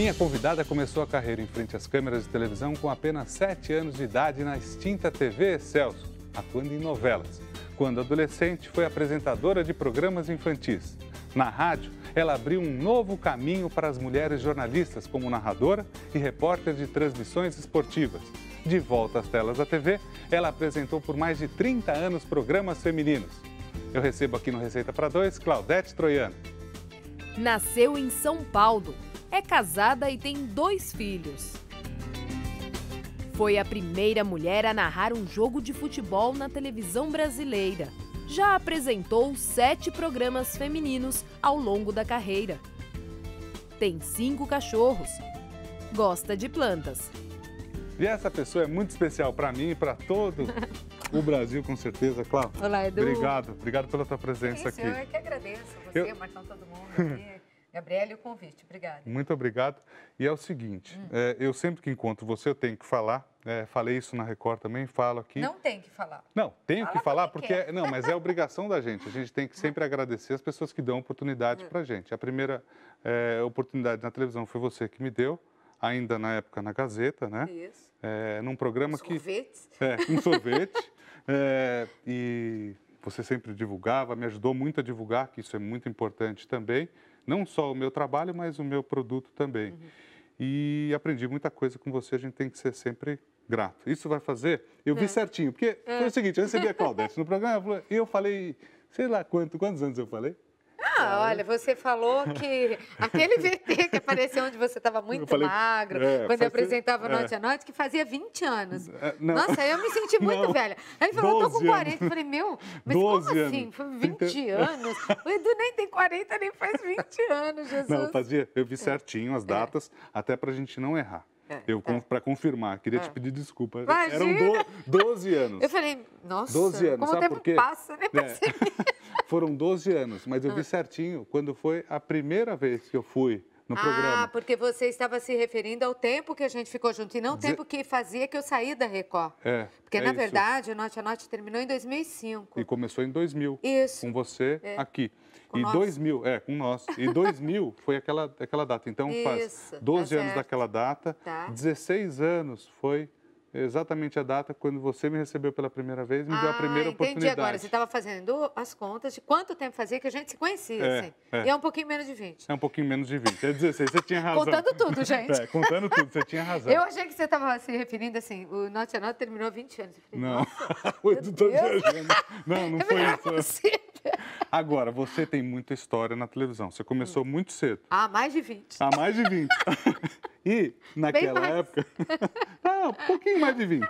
Minha convidada começou a carreira em frente às câmeras de televisão com apenas 7 anos de idade na extinta TV Celso, atuando em novelas. Quando adolescente, foi apresentadora de programas infantis. Na rádio, ela abriu um novo caminho para as mulheres jornalistas como narradora e repórter de transmissões esportivas. De volta às telas da TV, ela apresentou por mais de 30 anos programas femininos. Eu recebo aqui no Receita para Dois, Claudete Troiano. Nasceu em São Paulo, é casada e tem dois filhos. Foi a primeira mulher a narrar um jogo de futebol na televisão brasileira. Já apresentou sete programas femininos ao longo da carreira. Tem cinco cachorros. Gosta de plantas. E essa pessoa é muito especial para mim e para todo o Brasil, com certeza, Cláudio. Olá, Edu. Obrigado, obrigado pela tua presença é isso, aqui. Eu é que agradeço você, eu... Marcão, todo mundo aqui. Gabriela, o convite. Obrigada. Muito obrigado. E é o seguinte, hum. é, eu sempre que encontro você, eu tenho que falar. É, falei isso na Record também, falo aqui. Não tem que falar. Não, tenho Fala que falar porque... É, não, mas é obrigação da gente. A gente tem que sempre agradecer as pessoas que dão oportunidade hum. para para gente. A primeira é, oportunidade na televisão foi você que me deu ainda na época na Gazeta, né? Isso. É, num programa Sorvetes. que. Sorvete. É, um sorvete. é, e você sempre divulgava, me ajudou muito a divulgar, que isso é muito importante também não só o meu trabalho, mas o meu produto também. Uhum. E aprendi muita coisa com você, a gente tem que ser sempre grato. Isso vai fazer? Eu vi é. certinho, porque é. foi o seguinte, eu recebi a Claudete no programa e eu falei, sei lá quanto, quantos anos eu falei? Ah, olha, você falou que aquele VT que apareceu onde você estava muito falei, magro, é, quando eu apresentava é. Noite a Noite, que fazia 20 anos. É, Nossa, eu me senti muito não. velha. Aí ele falou, eu tô com 40. Eu falei, meu, mas como assim? Foi 20 anos? O Edu nem tem 40, nem faz 20 anos, Jesus. Não, fazia, eu vi é. certinho as é. datas, até para a gente não errar. É, eu, é. para confirmar, queria é. te pedir desculpa. Imagina. Eram do, 12 anos. Eu falei, nossa, 12 anos, como o tempo passa, né? É. Foram 12 anos, mas eu vi ah. certinho quando foi a primeira vez que eu fui no ah, programa. Ah, porque você estava se referindo ao tempo que a gente ficou junto e não o tempo que fazia que eu saí da Record. É. Porque, é na isso. verdade, o Norte a é Norte terminou em 2005. E começou em 2000. Isso. Com você é. aqui. Com e nós. 2000, é, com nós. E 2000 foi aquela, aquela data. Então, isso, faz 12 tá anos daquela data, tá. 16 anos foi exatamente a data quando você me recebeu pela primeira vez, me ah, deu a ah, primeira entendi oportunidade. Entendi agora, você estava fazendo as contas de quanto tempo fazia que a gente se conhecia, é, assim. É. E é um pouquinho menos de 20. É um pouquinho menos de 20, é 16, você tinha razão. contando tudo, gente. É, contando tudo, você tinha razão. Eu achei que você estava se referindo assim, o Norte a terminou 20 anos. Falei, não, oito Não, não é foi isso. É agora, você tem muita história na televisão, você começou hum. muito cedo. Há mais de 20. Há mais de 20. e, naquela época... Não, um pouquinho mais de 20.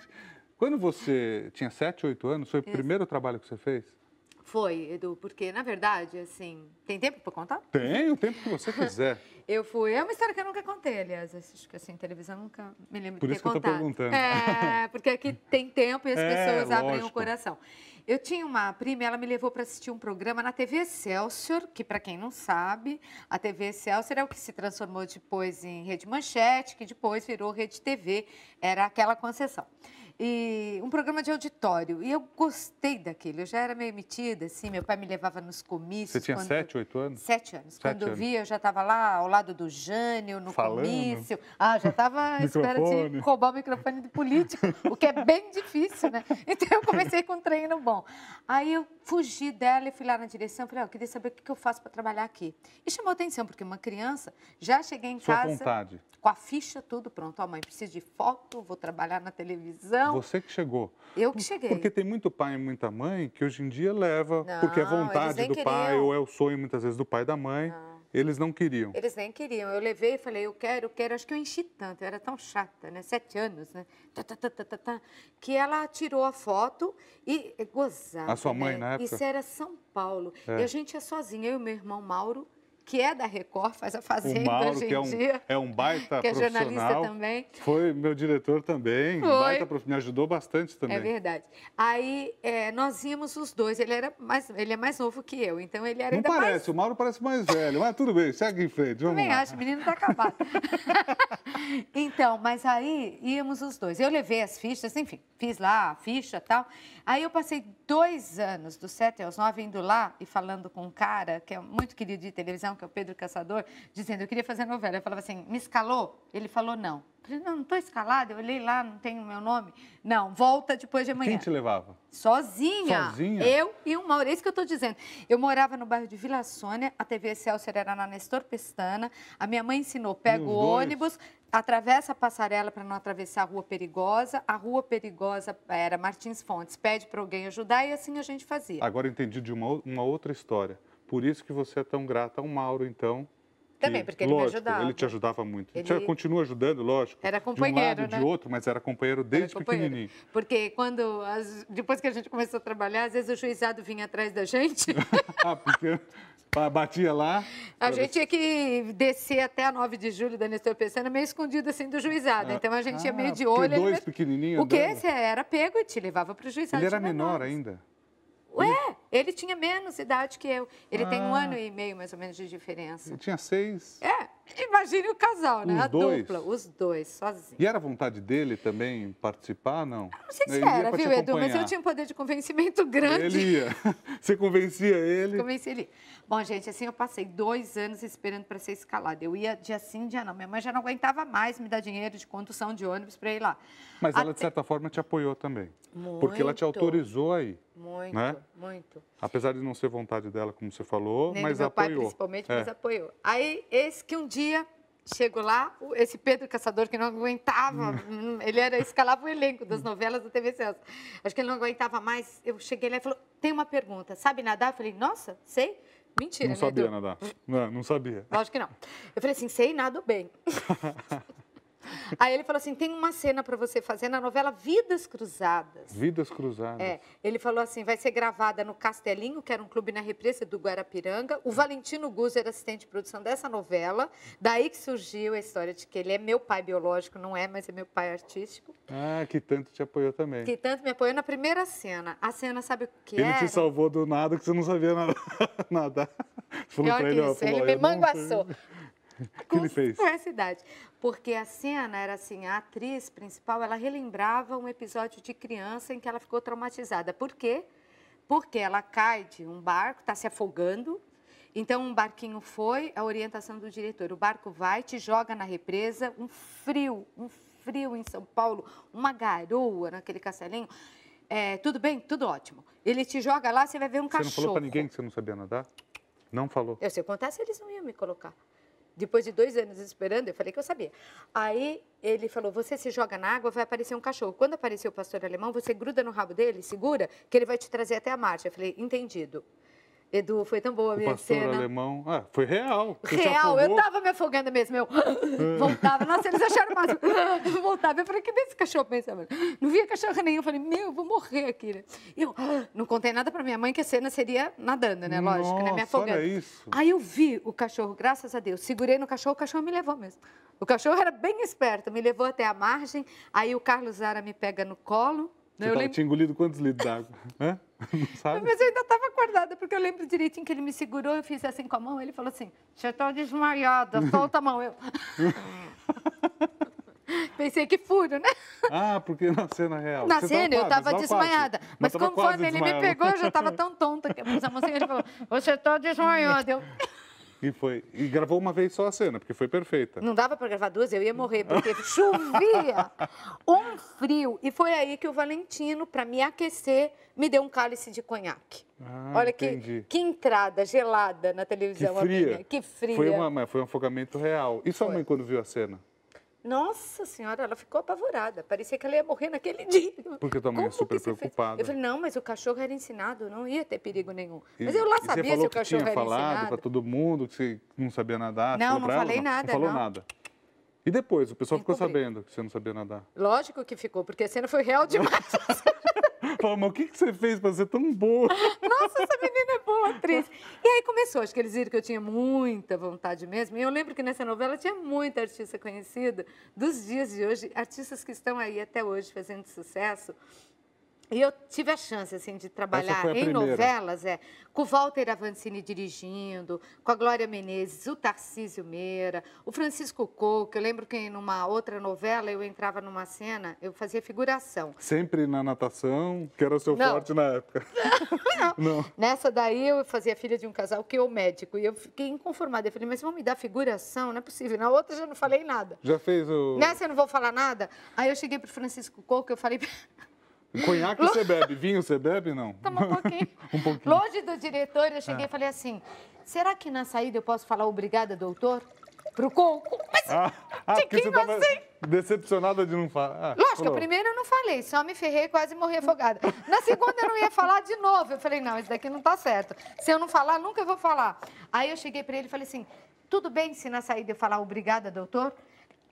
Quando você tinha 7, 8 anos, foi o primeiro trabalho que você fez? Foi, Edu, porque na verdade, assim, tem tempo para contar? Tem, o tempo que você quiser. eu fui, é uma história que eu nunca contei, aliás, acho que assim, televisão nunca me lembro Por de ter contado. Por isso que eu tô perguntando. É, porque aqui tem tempo e as é, pessoas lógico. abrem o coração. Eu tinha uma prima, ela me levou para assistir um programa na TV Excelsior, que para quem não sabe, a TV Excelsior é o que se transformou depois em Rede Manchete, que depois virou Rede TV, era aquela concessão e um programa de auditório. E eu gostei daquele Eu já era meio emitida, assim, meu pai me levava nos comícios. Você tinha quando... sete, oito anos? Sete anos. Sete quando anos. eu via, eu já estava lá ao lado do Jânio, no Falando. comício. Ah, já estava à espera de roubar o microfone do político, o que é bem difícil, né? Então eu comecei com um treino bom. Aí eu fugi dela e fui lá na direção, falei, ó, oh, queria saber o que eu faço para trabalhar aqui. E chamou atenção, porque uma criança, já cheguei em Sua casa... vontade. Com a ficha tudo pronto. Ó, oh, mãe, preciso de foto, vou trabalhar na televisão não. Você que chegou. Eu que cheguei. Porque tem muito pai e muita mãe que hoje em dia leva, não, porque é vontade do queriam. pai ou é o sonho muitas vezes do pai e da mãe. Não. Eles não queriam. Eles nem queriam. Eu levei e falei, eu quero, eu quero. Acho que eu enchi tanto, eu era tão chata, né? Sete anos, né? Tá, tá, tá, que ela tirou a foto e gozava. A sua mãe, né? na época? Isso era São Paulo. É. E a gente ia sozinha, eu e meu irmão Mauro que é da Record, faz a Fazenda o Mauro, hoje em que é um, dia. É um baita que é jornalista também. Foi meu diretor também, Foi. baita me ajudou bastante é também. É verdade. Aí é, nós íamos os dois, ele, era mais, ele é mais novo que eu, então ele era Não ainda parece, mais... o Mauro parece mais velho, mas tudo bem, segue em frente, vamos também lá. acho, o menino está acabado. então, mas aí íamos os dois. Eu levei as fichas, enfim, fiz lá a ficha e tal. Aí eu passei dois anos, dos sete aos nove, indo lá e falando com um cara que é muito querido de televisão, que é o Pedro Caçador, dizendo: Eu queria fazer novela. Eu falava assim: Me escalou? Ele falou: Não. Eu falei: Não, não estou escalada, eu olhei lá, não tem o meu nome. Não, volta depois de amanhã. Quem te levava? Sozinha. Sozinha? Eu e o Mauro. É isso que eu estou dizendo. Eu morava no bairro de Vila Sônia, a TV Celso era na Nestor Pestana. A minha mãe ensinou: pega o ônibus, atravessa a passarela para não atravessar a rua perigosa. A rua perigosa era Martins Fontes. Pede para alguém ajudar e assim a gente fazia. Agora entendi de uma, uma outra história. Por isso que você é tão grata ao Mauro, então. Também, porque ele lógico, me ajudava. Ele te ajudava muito. Ele te, continua ajudando, lógico. Era companheiro, de um lado, né? de outro, mas era companheiro desde era companheiro. pequenininho. Porque quando, as, depois que a gente começou a trabalhar, às vezes o juizado vinha atrás da gente. ah, porque batia lá. A gente tinha que descer até a 9 de julho da Nestor pensando meio escondido assim do juizado. Ah, então a gente ah, ia meio de olho. Dois ele... pequenininhos. O que? Você era pego e te levava para o juizado. Ele era menor ainda. Ele tinha menos idade que eu. Ele ah. tem um ah. ano e meio, mais ou menos, de diferença. Ele tinha seis. É, imagine o casal, né? Os a dois. dupla, os dois, sozinhos. E era vontade dele também participar, não? Eu não sei se era, viu, Edu? Mas eu tinha um poder de convencimento grande. Ele ia. Você convencia ele? Convencia ele. Bom, gente, assim, eu passei dois anos esperando para ser escalada. Eu ia dia sim, dia não. Minha mãe já não aguentava mais me dar dinheiro de condução de ônibus para ir lá. Mas Até... ela, de certa forma, te apoiou também. Muito. Porque ela te autorizou aí. Muito, né? muito. Apesar de não ser vontade dela, como você falou, Nem mas do meu apoiou. pai, principalmente, é. mas apoiou. Aí, eis que um dia, chego lá, esse Pedro Caçador, que não aguentava, hum. Hum, ele era escalava o elenco das novelas da TV Celso. Acho que ele não aguentava mais. Eu cheguei lá e falou, tem uma pergunta, sabe nadar? Eu falei, nossa, sei. Mentira, Não né, sabia nadar. Não, não sabia. acho que não. Eu falei assim, sei, nado bem. Aí ele falou assim: tem uma cena para você fazer na novela Vidas Cruzadas. Vidas Cruzadas. É. Ele falou assim: vai ser gravada no Castelinho, que era um clube na represa do Guarapiranga. O Valentino Guz era assistente de produção dessa novela. Daí que surgiu a história de que ele é meu pai biológico, não é, mas é meu pai artístico. Ah, que tanto te apoiou também. Que tanto me apoiou na primeira cena. A cena, sabe o que ele era? te salvou do nada que você não sabia nadar. Falou Pior pra ele, isso, ó, falou, ele me manguaçou que ele fez? Com essa cidade Porque a cena era assim, a atriz principal, ela relembrava um episódio de criança em que ela ficou traumatizada. Por quê? Porque ela cai de um barco, está se afogando, então, um barquinho foi, a orientação do diretor. O barco vai, te joga na represa, um frio, um frio em São Paulo, uma garoa naquele castelinho. É, tudo bem? Tudo ótimo. Ele te joga lá, você vai ver um você cachorro. Você não falou para ninguém que você não sabia nadar? Não falou? Eu, se eu contasse, eles não iam me colocar. Depois de dois anos esperando, eu falei que eu sabia. Aí ele falou: você se joga na água, vai aparecer um cachorro. Quando apareceu o pastor alemão, você gruda no rabo dele, segura, que ele vai te trazer até a margem. Eu falei: entendido. Edu, foi tão boa a minha pastor cena. alemão. Ah, foi real. real, eu tava me afogando mesmo. Eu é. voltava. Nossa, eles acharam mais. Eu voltava. Eu falei, que desse cachorro pensava? Não via cachorro nenhum. Eu falei, meu, eu vou morrer aqui. Né? Eu ah, não contei nada pra minha mãe que a cena seria nadando, né? Lógico, Nossa, né? Me afogando. Olha isso. Aí eu vi o cachorro, graças a Deus. Segurei no cachorro, o cachorro me levou mesmo. O cachorro era bem esperto, me levou até a margem. Aí o Carlos Zara me pega no colo eu, lembro... tinha engolido quantos litros d'água? Não sabe? Mas eu ainda estava acordada, porque eu lembro direitinho que ele me segurou, eu fiz assim com a mão, ele falou assim, "Você está desmaiada, solta a mão. Eu... Pensei que furo, né? Ah, porque na cena real. Na Você cena eu estava desmaiada. Quase. Mas, mas conforme ele me pegou, eu já estava tão tonta que a mãozinha falou, você está desmaiada. Eu... E foi. E gravou uma vez só a cena, porque foi perfeita. Não dava para gravar duas, eu ia morrer, porque chovia, um frio. E foi aí que o Valentino, para me aquecer, me deu um cálice de conhaque. Ah, Olha que, que entrada gelada na televisão. Que fria. Que fria. Foi, uma, foi um afogamento real. E sua foi. mãe, quando viu a cena? Nossa senhora, ela ficou apavorada. Parecia que ela ia morrer naquele dia. Porque tua mãe é super preocupada. Fez? Eu falei, não, mas o cachorro era ensinado, não ia ter perigo nenhum. E, mas eu lá sabia se o cachorro era ensinado. Você tinha falado para todo mundo que você não sabia nadar? Não, não falei ela, nada. Não falou não. nada. E depois, o pessoal Encobri. ficou sabendo que você não sabia nadar? Lógico que ficou, porque a cena foi real demais. Pô, o que, que você fez para ser tão boa? Nossa, essa menina é boa atriz. E aí começou, acho que eles viram que eu tinha muita vontade mesmo. E eu lembro que nessa novela tinha muita artista conhecida dos dias de hoje, artistas que estão aí até hoje fazendo sucesso. E eu tive a chance, assim, de trabalhar em primeira. novelas, é, com o Walter Avancini dirigindo, com a Glória Menezes, o Tarcísio Meira, o Francisco Coco. Eu lembro que numa outra novela eu entrava numa cena, eu fazia figuração. Sempre na natação, que era o seu Não. forte na época. Não. Não. Nessa daí eu fazia filha de um casal que é o médico. E eu fiquei inconformada. Eu falei, mas vão me dar figuração? Não é possível. Na outra eu já não falei nada. Já fez o. Nessa eu não vou falar nada. Aí eu cheguei o Francisco Coco, eu falei. Conhaque você bebe, vinho você bebe, não? Toma um pouquinho. um pouquinho. Longe do diretor, eu cheguei é. e falei assim, será que na saída eu posso falar obrigada, doutor? Pro coco? Mas, ah, ah, de você assim? decepcionada de não falar. Ah, Lógico, falou. a primeira eu não falei, só me ferrei quase morri afogada. Na segunda eu não ia falar de novo. Eu falei, não, isso daqui não tá certo. Se eu não falar, nunca vou falar. Aí eu cheguei para ele e falei assim, tudo bem se na saída eu falar obrigada, doutor?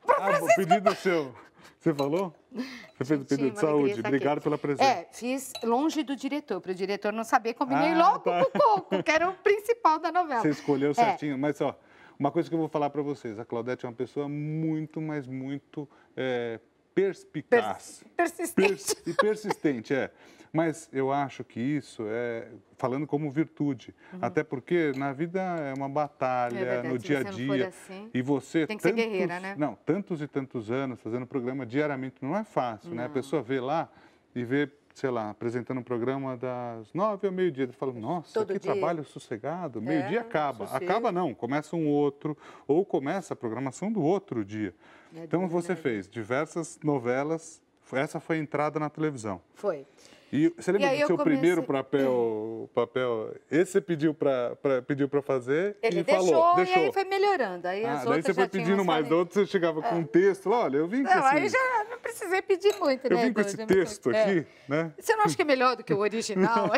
Pro ah, Francisco... pedido seu. Você falou? Você fez o pedido de saúde. Obrigado pela presença. É, fiz longe do diretor, para o diretor não saber. Combinei ah, logo tá. com o Coco, que era o principal da novela. Você escolheu é. certinho, mas ó, uma coisa que eu vou falar para vocês: a Claudete é uma pessoa muito, mas muito é, perspicaz. Pers persistente. Pers e persistente, é. Mas eu acho que isso é falando como virtude, uhum. até porque na vida é uma batalha, é verdade, no dia a dia. Assim, e você tem que tantos, ser guerreira, né? Não, tantos e tantos anos fazendo programa diariamente não é fácil, não. né? A pessoa vê lá e vê sei lá, apresentando um programa das nove ao meio-dia. Ele fala, nossa, Todo que dia. trabalho sossegado, meio-dia é, acaba. Sossego. Acaba não, começa um outro, ou começa a programação do outro dia. É então você né? fez diversas novelas, essa foi a entrada na televisão. Foi. E você lembra e do seu comecei... primeiro papel, papel? Esse você pediu para pediu fazer ele e deixou, falou. Deixou, e aí foi melhorando. Aí ah, as daí você foi pedindo mais, da você chegava é. com um texto olha, eu vim com não, esse... Aí já não precisei pedir muito, eu né? Eu vim com esse é texto é. aqui, é. né? Você não acha que é melhor do que o original?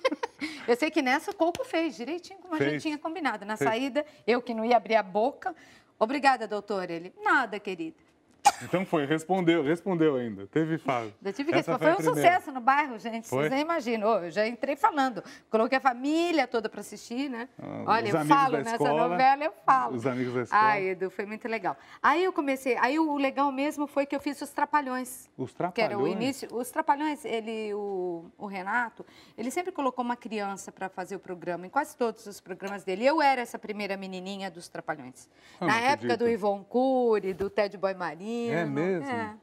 eu sei que nessa Coco fez direitinho como fez. a gente tinha combinado. Na fez. saída, eu que não ia abrir a boca. Obrigada, doutor. Ele, nada, querida. Então foi, respondeu, respondeu ainda. Teve fala. Eu tive que responder. Foi, foi um sucesso no bairro, gente. Foi? Vocês nem imaginam. Eu já entrei falando. Coloquei a família toda para assistir, né? Ah, Olha, eu falo nessa escola, novela, eu falo. Os amigos da escola. Ai, Edu, foi muito legal. Aí eu comecei. Aí o legal mesmo foi que eu fiz os Trapalhões. Os Trapalhões? Que era o início. Os Trapalhões, ele, o, o Renato, ele sempre colocou uma criança para fazer o programa, em quase todos os programas dele. Eu era essa primeira menininha dos Trapalhões. Eu ah, Na época acredito. do Ivon Cury, do Ted Boy Marinho menino. É mesmo? É.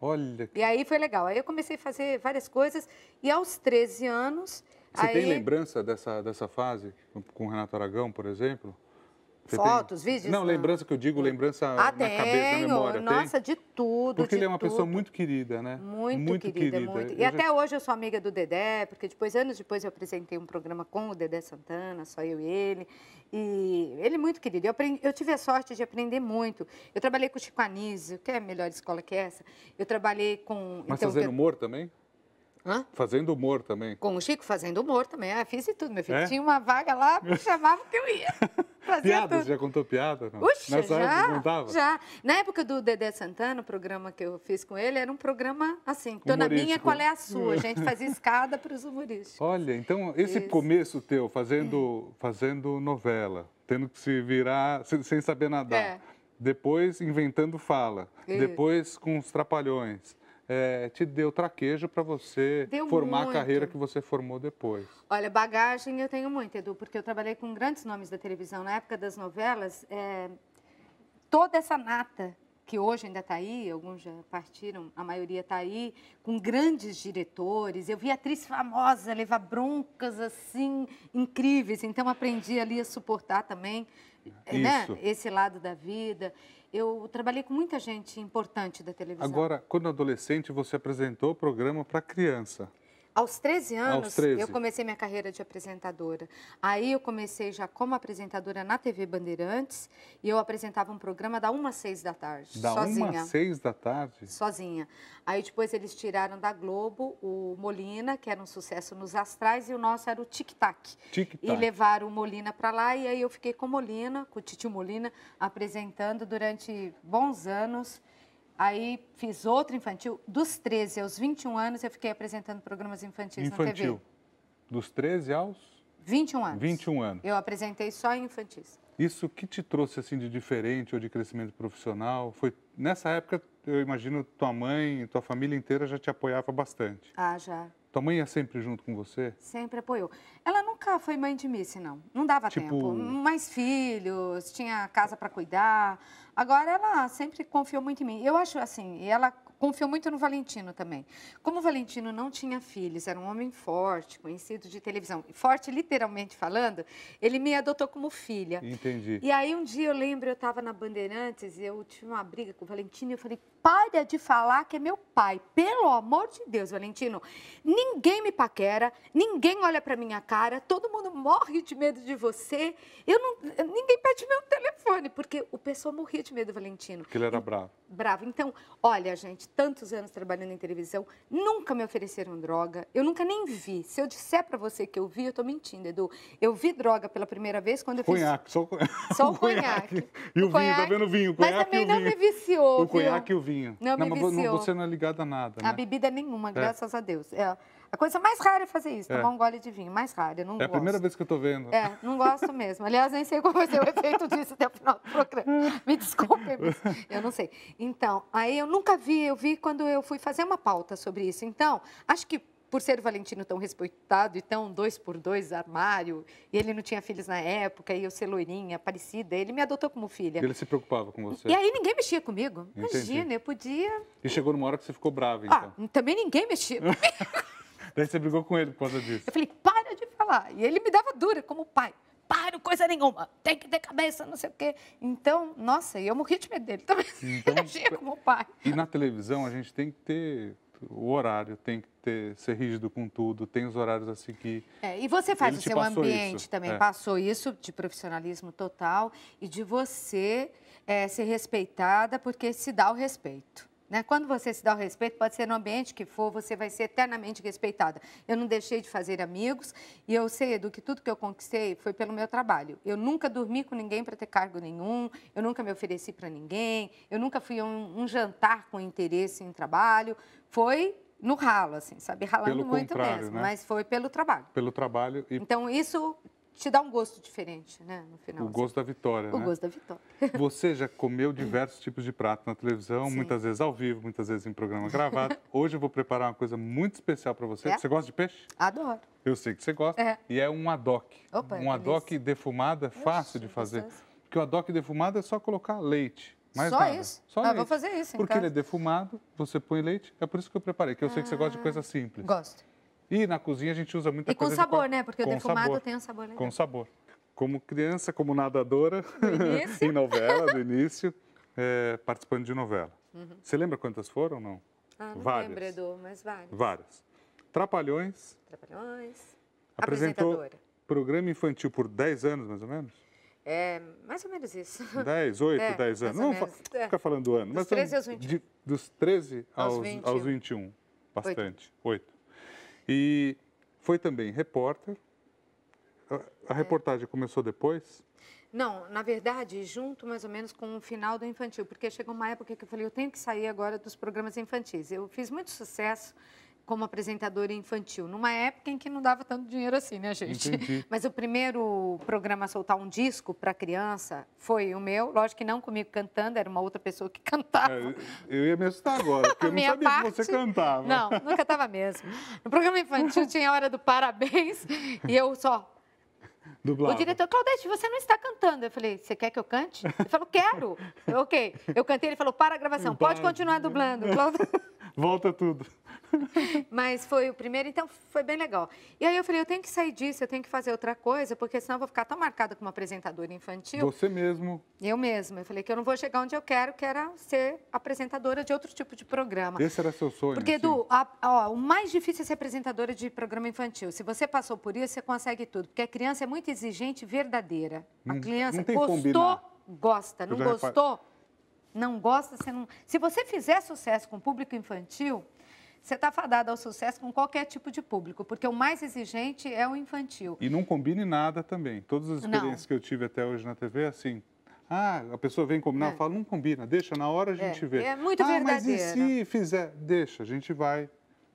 Olha. E aí foi legal. Aí eu comecei a fazer várias coisas e aos 13 anos. Você aí... tem lembrança dessa, dessa fase com o Renato Aragão, por exemplo? Você Fotos, tem... vídeos? Não, lembrança que eu digo, hum. lembrança ah, na tenho. cabeça, na memória. Nossa, tem? de tudo. Porque de ele é uma tudo. pessoa muito querida, né? Muito, muito querida. querida. Muito... E até hoje eu sou amiga do Dedé, porque depois, anos depois, eu apresentei um programa com o Dedé Santana, só eu e ele. E ele é muito querido. Eu, aprendi... eu tive a sorte de aprender muito. Eu trabalhei com o Chico Anísio, que é a melhor escola que é essa. Eu trabalhei com. Mas então, fazendo humor também? Hã? Fazendo humor também. Com o Chico fazendo humor também. Ah, fiz e tudo, meu filho. É? Tinha uma vaga lá, me chamava que eu ia. piadas, já contou piada? Não? Uxa, já, contava? Já. Na época do Dedé Santana, o programa que eu fiz com ele, era um programa assim, tô na minha, qual é a sua? A gente fazia escada para os humoristas. Olha, então esse Isso. começo teu, fazendo, é. fazendo novela, tendo que se virar sem, sem saber nadar. É. Depois inventando fala, Isso. depois com os trapalhões, é, te deu traquejo para você deu formar muito. a carreira que você formou depois. Olha, bagagem eu tenho muito, Edu, porque eu trabalhei com grandes nomes da televisão. Na época das novelas, é, toda essa nata que hoje ainda está aí, alguns já partiram, a maioria está aí, com grandes diretores. Eu vi atriz famosa levar broncas assim incríveis, então aprendi ali a suportar também né? esse lado da vida eu trabalhei com muita gente importante da televisão. Agora, quando adolescente, você apresentou o programa para criança. Aos 13 anos, Aos 13. eu comecei minha carreira de apresentadora. Aí eu comecei já como apresentadora na TV Bandeirantes e eu apresentava um programa da 1 às 6 da tarde, da sozinha. Da 1 às 6 da tarde? Sozinha. Aí depois eles tiraram da Globo o Molina, que era um sucesso nos astrais, e o nosso era o Tic Tac. Tic Tac. E levaram o Molina para lá e aí eu fiquei com o Molina, com o Titio Molina, apresentando durante bons anos. Aí fiz outro infantil. Dos 13 aos 21 anos, eu fiquei apresentando programas infantis infantil. na TV. Dos 13 aos? 21 anos. 21 anos. Eu apresentei só em infantis. Isso que te trouxe assim de diferente ou de crescimento profissional? Foi nessa época, eu imagino, tua mãe e tua família inteira já te apoiava bastante. Ah, já. Tua mãe é sempre junto com você? Sempre apoiou. Ela nunca foi mãe de Missy, não. Não dava tipo... tempo. Mais filhos, tinha casa para cuidar. Agora ela sempre confiou muito em mim. Eu acho assim, e ela confio muito no Valentino também. Como o Valentino não tinha filhos, era um homem forte, conhecido de televisão, forte literalmente falando, ele me adotou como filha. Entendi. E aí um dia eu lembro, eu estava na Bandeirantes e eu tive uma briga com o Valentino e eu falei, para de falar que é meu pai. Pelo amor de Deus, Valentino, ninguém me paquera, ninguém olha para minha cara, todo mundo morre de medo de você. Eu não, ninguém pede meu telefone, porque o pessoal morria de medo, Valentino. Porque ele era bravo. Bravo. Então, olha, gente, tantos anos trabalhando em televisão, nunca me ofereceram droga, eu nunca nem vi. Se eu disser para você que eu vi, eu estou mentindo, Edu. Eu vi droga pela primeira vez quando eu fiz... Conhaque, só, só o conhaque. E o, o vinho, conhaque. tá vendo vinho, o vinho? Mas também não me viciou. O conhaque e o vinho. Não, não me viciou. você não é ligada a nada, né? A bebida é nenhuma, é. graças é. a Deus. É. A coisa mais rara é fazer isso, é. tomar um gole de vinho, mais rara, não É gosto. a primeira vez que eu tô vendo. É, não gosto mesmo. Aliás, nem sei qual vai ser o efeito disso até o final do programa. Me desculpe, eu não sei. Então, aí eu nunca vi, eu vi quando eu fui fazer uma pauta sobre isso. Então, acho que por ser o Valentino tão respeitado e tão dois por dois armário, e ele não tinha filhos na época, e eu ser loirinha, parecida, ele me adotou como filha. Ele se preocupava com você. E aí ninguém mexia comigo. Entendi. Imagina, eu podia. E chegou numa hora que você ficou brava, ah, então. Ah, também ninguém mexia comigo. Daí você brigou com ele por causa disso. Eu falei, para de falar. E ele me dava dura como pai. Para, coisa nenhuma. Tem que ter cabeça, não sei o quê. Então, nossa, e eu morri de medo dele também. Então, agia como pai. E na televisão a gente tem que ter o horário, tem que ter, ser rígido com tudo, tem os horários a seguir. É, e você faz ele o seu ambiente isso. também, é. passou isso de profissionalismo total e de você é, ser respeitada porque se dá o respeito. Né? Quando você se dá o respeito, pode ser no ambiente que for, você vai ser eternamente respeitada. Eu não deixei de fazer amigos e eu sei do que tudo que eu conquistei foi pelo meu trabalho. Eu nunca dormi com ninguém para ter cargo nenhum, eu nunca me ofereci para ninguém, eu nunca fui a um, um jantar com interesse em trabalho. Foi no ralo, assim, sabe? Ralando pelo muito mesmo, né? mas foi pelo trabalho. Pelo trabalho. E... Então, isso te dá um gosto diferente, né? No final. O assim. gosto da vitória. O né? gosto da vitória. Você já comeu diversos tipos de prato na televisão, Sim. muitas vezes ao vivo, muitas vezes em programa gravado. Hoje eu vou preparar uma coisa muito especial para você. É? Você gosta de peixe? Adoro. Eu sei que você gosta. É. E é um adoc. Opa, um adoc defumado defumada, é fácil de fazer. Porque o adoc defumado é só colocar leite. Mais Só nada. isso? Só ah, leite. vou fazer isso. Porque ele é defumado, você põe leite. É por isso que eu preparei, que eu ah, sei que você ah. gosta de coisa simples. Gosto. E na cozinha a gente usa muita e coisa. E com sabor, de... né? Porque com o defumado sabor. tem um sabor legal. Com sabor. Como criança, como nadadora, em novela, no início, é, participando de novela. Uhum. Você lembra quantas foram ou não? Ah, não várias. lembro, Edu, mas várias. Várias. Trapalhões. Trapalhões. Apresentou programa infantil por 10 anos, mais ou menos? É, mais ou menos isso. 10, 8, 10 anos. Não menos, é. ficar falando do ano. Dos mas 13 aos 21. De, dos 13 aos, aos, 21. aos 21. Bastante. 8. 8. E foi também repórter. A, é. reportagem começou depois? Não, na verdade, junto mais ou menos com o final do infantil, porque chegou uma época que eu falei, eu tenho que sair agora dos programas infantis. Eu fiz muito sucesso como apresentadora infantil, numa época em que não dava tanto dinheiro assim, né, gente? Entendi. Mas o primeiro programa a soltar um disco para criança foi o meu, lógico que não comigo cantando, era uma outra pessoa que cantava. É, eu ia me assustar agora, porque eu não sabia parte, que você cantava. Não, nunca estava mesmo. No programa infantil tinha a hora do parabéns e eu só Dublava. O diretor, Claudete, você não está cantando. Eu falei, você quer que eu cante? Ele falou, quero. ok. Eu cantei, ele falou, para a gravação, pode continuar dublando. Volta tudo. Mas foi o primeiro, então foi bem legal. E aí eu falei, eu tenho que sair disso, eu tenho que fazer outra coisa, porque senão eu vou ficar tão marcada como apresentadora infantil. Você mesmo. Eu mesma. Eu falei que eu não vou chegar onde eu quero, que era ser apresentadora de outro tipo de programa. Esse era seu sonho. Porque, assim? Edu, a, ó, o mais difícil é ser apresentadora de programa infantil. Se você passou por isso, você consegue tudo. Porque a criança é muito exigente e verdadeira. A criança não gostou, gosta. Não gostou, não gosta, você não. Se você fizer sucesso com o público infantil você está fadado ao sucesso com qualquer tipo de público, porque o mais exigente é o infantil. E não combine nada também. Todas as experiências não. que eu tive até hoje na TV, assim, ah, a pessoa vem combinar, é. fala, não combina, deixa, na hora a é. gente é. vê. É muito ah, verdadeiro. Mas e se fizer? Deixa, a gente vai,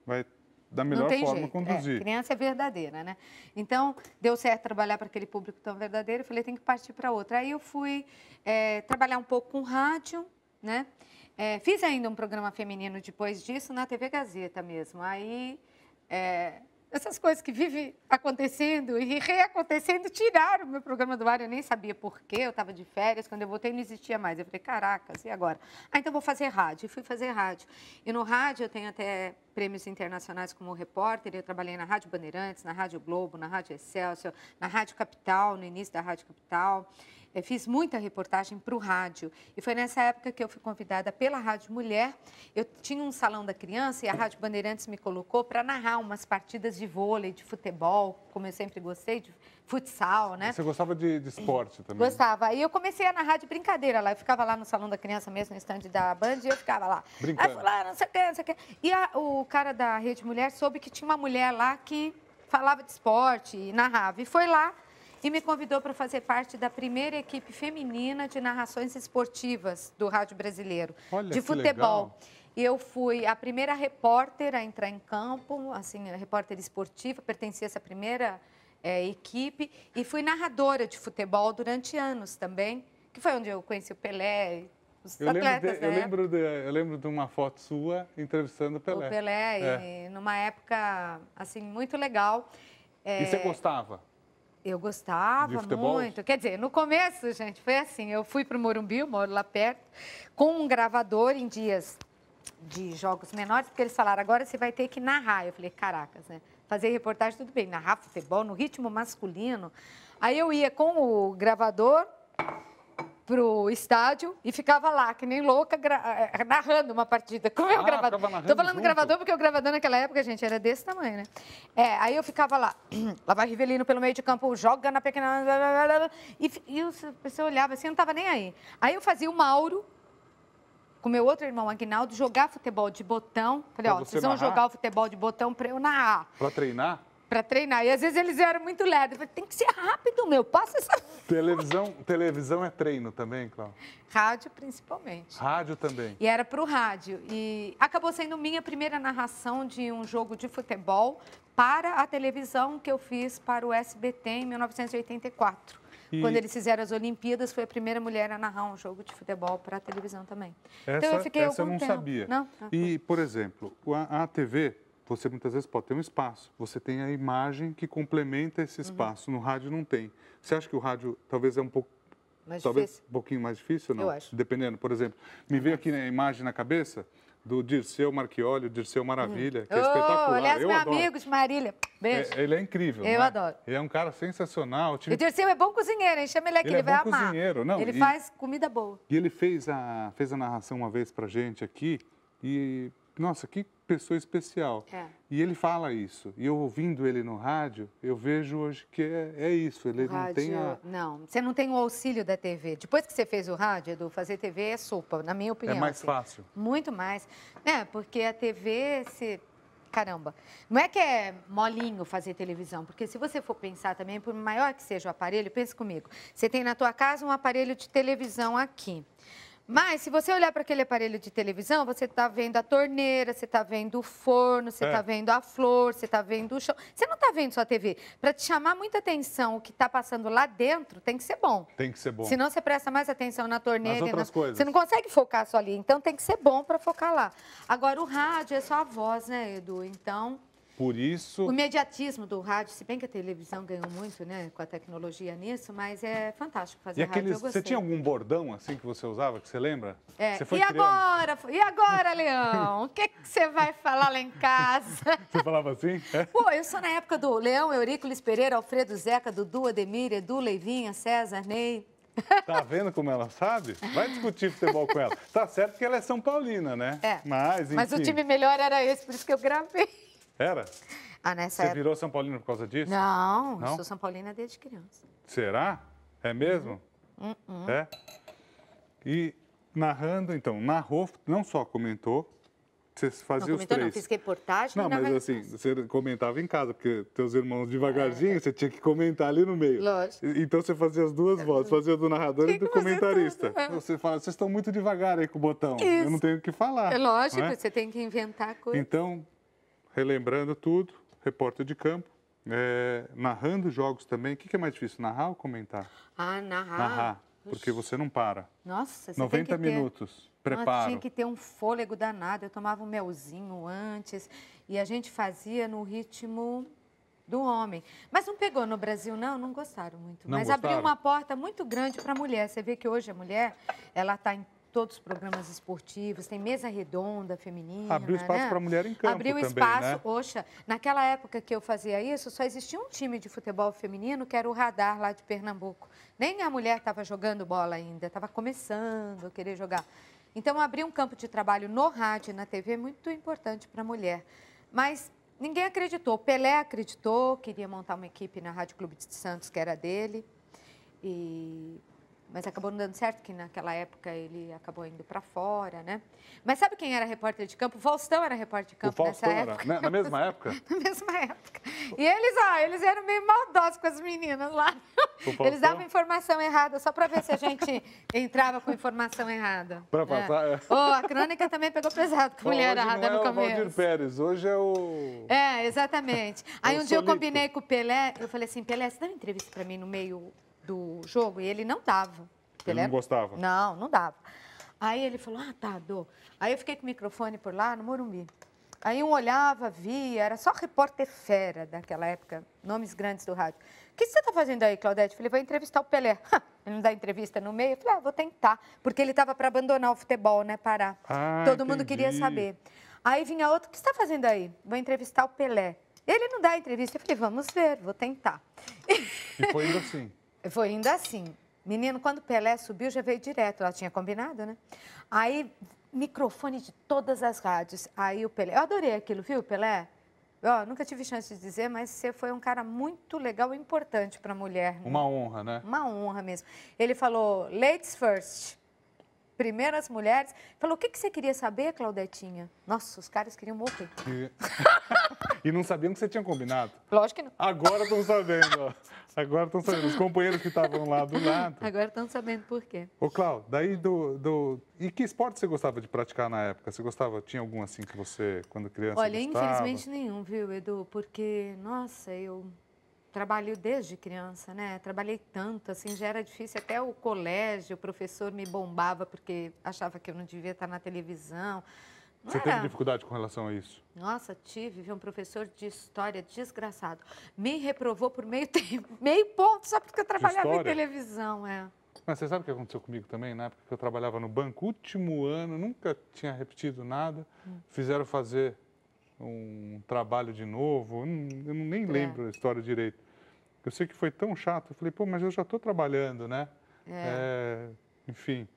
vai da melhor forma jeito. É, conduzir. É, criança é verdadeira, né? Então, deu certo trabalhar para aquele público tão verdadeiro, eu falei, tem que partir para outra. Aí eu fui é, trabalhar um pouco com rádio, né? É, fiz ainda um programa feminino depois disso na TV Gazeta mesmo. Aí é, essas coisas que vivem acontecendo e reacontecendo tiraram o meu programa do ar. Eu nem sabia por quê, eu estava de férias. Quando eu voltei, não existia mais. Eu falei, caracas, e agora? Ah, então vou fazer rádio. E fui fazer rádio. E no rádio eu tenho até prêmios internacionais como repórter. Eu trabalhei na Rádio Bandeirantes, na Rádio Globo, na Rádio Excelsior, na Rádio Capital, no início da Rádio Capital fiz muita reportagem para o rádio. E foi nessa época que eu fui convidada pela Rádio Mulher. Eu tinha um salão da criança e a Rádio Bandeirantes me colocou para narrar umas partidas de vôlei, de futebol, como eu sempre gostei, de futsal, né? Você gostava de, de esporte também? Gostava. E eu comecei a narrar de brincadeira lá. Eu ficava lá no salão da criança mesmo, no estande da Band, e eu ficava lá. Brincando. Aí, lá, ah, não sei o que, não sei o que. E a, o cara da Rede Mulher soube que tinha uma mulher lá que falava de esporte e narrava. E foi lá e me convidou para fazer parte da primeira equipe feminina de narrações esportivas do rádio brasileiro, Olha, de futebol. E eu fui a primeira repórter a entrar em campo, assim, repórter esportiva, pertencia a essa primeira é, equipe e fui narradora de futebol durante anos também, que foi onde eu conheci o Pelé os eu atletas, lembro de, eu, né? lembro de, eu lembro de uma foto sua entrevistando o Pelé. O Pelé, é. numa época, assim, muito legal. É... E você é, gostava? Eu gostava muito. Quer dizer, no começo, gente, foi assim. Eu fui para o Morumbi, eu moro lá perto, com um gravador em dias de jogos menores, porque eles falaram, agora você vai ter que narrar. Eu falei, caracas, né? Fazer reportagem, tudo bem. Narrar futebol no ritmo masculino. Aí eu ia com o gravador para o estádio e ficava lá, que nem louca, eh, narrando uma partida com é o meu ah, gravador. Estou falando junto. gravador porque o gravador naquela época, gente, era desse tamanho, né? É, aí eu ficava lá, lá vai Rivelino pelo meio de campo, joga na pequena... Blá, blá, blá, e, e a pessoa olhava assim, não estava nem aí. Aí eu fazia o Mauro, com meu outro irmão Agnaldo, jogar futebol de botão. Falei, pra ó, vocês vão narrar? jogar o futebol de botão para eu narrar. Para treinar? para treinar. E às vezes eles eram muito leves Eu falei, tem que ser rápido, meu, passa essa. Televisão, televisão é treino também, Cláudia? Rádio, principalmente. Rádio também. E era para o rádio. E acabou sendo minha primeira narração de um jogo de futebol para a televisão que eu fiz para o SBT em 1984. E... Quando eles fizeram as Olimpíadas, foi a primeira mulher a narrar um jogo de futebol para a televisão também. Essa, então eu fiquei essa algum eu não tempo. sabia. Não? Ah, e, por exemplo, a, a TV você muitas vezes pode ter um espaço, você tem a imagem que complementa esse uhum. espaço. Uhum. No rádio não tem. Você acha que o rádio talvez é um pouco mais talvez difícil. um pouquinho mais difícil, não? Eu acho. Dependendo, por exemplo, me veio aqui a imagem na cabeça do Dirceu Marchioli, Dirceu Maravilha, uhum. que é oh, espetacular. Aliás, eu meu adoro. amigo de Marília. Beijo. É, ele é incrível. Eu né? adoro. Ele é um cara sensacional. Tive... O Dirceu é bom cozinheiro, hein? Chama ele aqui, ele, ele é vai bom amar. Cozinheiro. Não, ele e... faz comida boa. E ele fez a, fez a narração uma vez pra gente aqui e, nossa, que pessoa especial. É. E ele fala isso. E eu ouvindo ele no rádio, eu vejo hoje que é, é isso. Ele não tem a... Não, você não tem o auxílio da TV. Depois que você fez o rádio, Edu, fazer TV é sopa, na minha opinião. É mais assim. fácil. Muito mais. É, porque a TV, se... caramba, não é que é molinho fazer televisão, porque se você for pensar também, por maior que seja o aparelho, pense comigo, você tem na tua casa um aparelho de televisão aqui. Mas se você olhar para aquele aparelho de televisão, você está vendo a torneira, você está vendo o forno, você está é. vendo a flor, você está vendo o chão. Você não está vendo só a TV. Para te chamar muita atenção o que está passando lá dentro, tem que ser bom. Tem que ser bom. Senão você presta mais atenção na torneira. Nas outras na... coisas. Você não consegue focar só ali. Então tem que ser bom para focar lá. Agora, o rádio é só a voz, né, Edu? Então... Por isso. O mediatismo do rádio, se bem que a televisão ganhou muito, né, com a tecnologia nisso, mas é fantástico fazer e aqueles, rádio. Você tinha algum bordão assim que você usava, que você lembra? É. Você foi e criando? agora? E agora, Leão? O que, que você vai falar lá em casa? Você falava assim? É. Pô, eu sou na época do Leão, Eurícolis Pereira, Alfredo Zeca, Dudu, Ademir, Edu, Leivinha, César, Ney. Tá vendo como ela sabe? Vai discutir futebol com ela. Tá certo que ela é São Paulina, né? É. Mas, enfim. Mas o time melhor era esse, por isso que eu gravei. Era? Ah, nessa Você virou São Paulino por causa disso? Não, Não? sou São Paulina desde criança. Será? É mesmo? Uhum. Uhum. É? E narrando, então, narrou, não só comentou, você fazia não, os três. Não, fiz reportagem. Não, mas assim, você comentava em casa, porque teus irmãos devagarzinho, é. você tinha que comentar ali no meio. Lógico. Então você fazia as duas é. vozes, fazia do narrador tinha e do comentarista. É. Você fala, vocês estão muito devagar aí com o botão. Isso. Eu não tenho o que falar. É lógico, né? você tem que inventar coisas. Então, relembrando tudo, repórter de campo, é, narrando jogos também. O que, que, é mais difícil, narrar ou comentar? Ah, narrar. Narrar, porque você não para. Nossa, você 90 tem que minutos, preparo. Nossa, tinha que ter um fôlego danado. Eu tomava um melzinho antes e a gente fazia no ritmo do homem. Mas não pegou no Brasil, não, não gostaram muito. Não Mas gostaram. abriu uma porta muito grande para a mulher. Você vê que hoje a mulher, ela está em todos os programas esportivos, tem mesa redonda feminina. Abriu espaço né? para a mulher em campo Abriu também, espaço, né? poxa, naquela época que eu fazia isso, só existia um time de futebol feminino, que era o Radar, lá de Pernambuco. Nem a mulher estava jogando bola ainda, estava começando a querer jogar. Então, abrir um campo de trabalho no rádio e na TV é muito importante para a mulher. Mas ninguém acreditou. Pelé acreditou, queria montar uma equipe na Rádio Clube de Santos, que era dele. E mas acabou não dando certo, que naquela época ele acabou indo para fora, né? Mas sabe quem era repórter de campo? Faustão era repórter de campo o nessa era. época. Na, né? na mesma época? na mesma época. E eles, ó, eles eram meio maldosos com as meninas lá. Eles davam informação errada só para ver se a gente entrava com informação errada. Para né? passar, é. é. Oh, a crônica também pegou pesado com a errada é no começo. Hoje é o começo. Valdir Pérez, hoje é o... É, exatamente. É Aí um dia eu combinei com o Pelé, eu falei assim, Pelé, você dá uma entrevista para mim no meio do jogo e ele não dava. Ele, não gostava? Não, não dava. Aí ele falou, ah, tá, dou. Aí eu fiquei com o microfone por lá, no Morumbi. Aí um olhava, via, era só repórter fera daquela época, nomes grandes do rádio. O que você está fazendo aí, Claudete? Eu falei, vou entrevistar o Pelé. ele não dá entrevista no meio? Eu falei, ah, vou tentar. Porque ele estava para abandonar o futebol, né, parar. Ah, Todo entendi. mundo queria saber. Aí vinha outro, o que você está fazendo aí? Vou entrevistar o Pelé. Ele não dá entrevista. Eu falei, vamos ver, vou tentar. E foi indo assim. Foi indo assim. Menino, quando Pelé subiu, já veio direto. Ela tinha combinado, né? Aí, microfone de todas as rádios. Aí o Pelé... Eu adorei aquilo, viu, Pelé? Eu nunca tive chance de dizer, mas você foi um cara muito legal e importante para a mulher. Né? Uma honra, né? Uma honra mesmo. Ele falou, ladies first primeiras mulheres. Falou, o que, que você queria saber, Claudetinha? Nossa, os caras queriam morrer. E, e não sabiam que você tinha combinado. Lógico que não. Agora estão sabendo, ó. Agora estão sabendo. Os companheiros que estavam lá do lado. Agora estão sabendo por quê. Ô, Cláudio, daí do, do... E que esporte você gostava de praticar na época? Você gostava, tinha algum assim que você, quando criança, Olha, gostava? infelizmente nenhum, viu, Edu? Porque, nossa, eu trabalho desde criança, né? Trabalhei tanto, assim, já era difícil. Até o colégio, o professor me bombava porque achava que eu não devia estar na televisão. Não Você era... teve dificuldade com relação a isso? Nossa, tive. Vi um professor de história desgraçado. Me reprovou por meio tempo, meio ponto, só porque eu trabalhava em televisão, é. Mas você sabe o que aconteceu comigo também? Na época que eu trabalhava no banco, último ano, nunca tinha repetido nada. Hum. Fizeram fazer um trabalho de novo, eu, não, nem é. lembro é. a história direito. Eu sei que foi tão chato. Eu falei, pô, mas eu já estou trabalhando, né? É. É, enfim.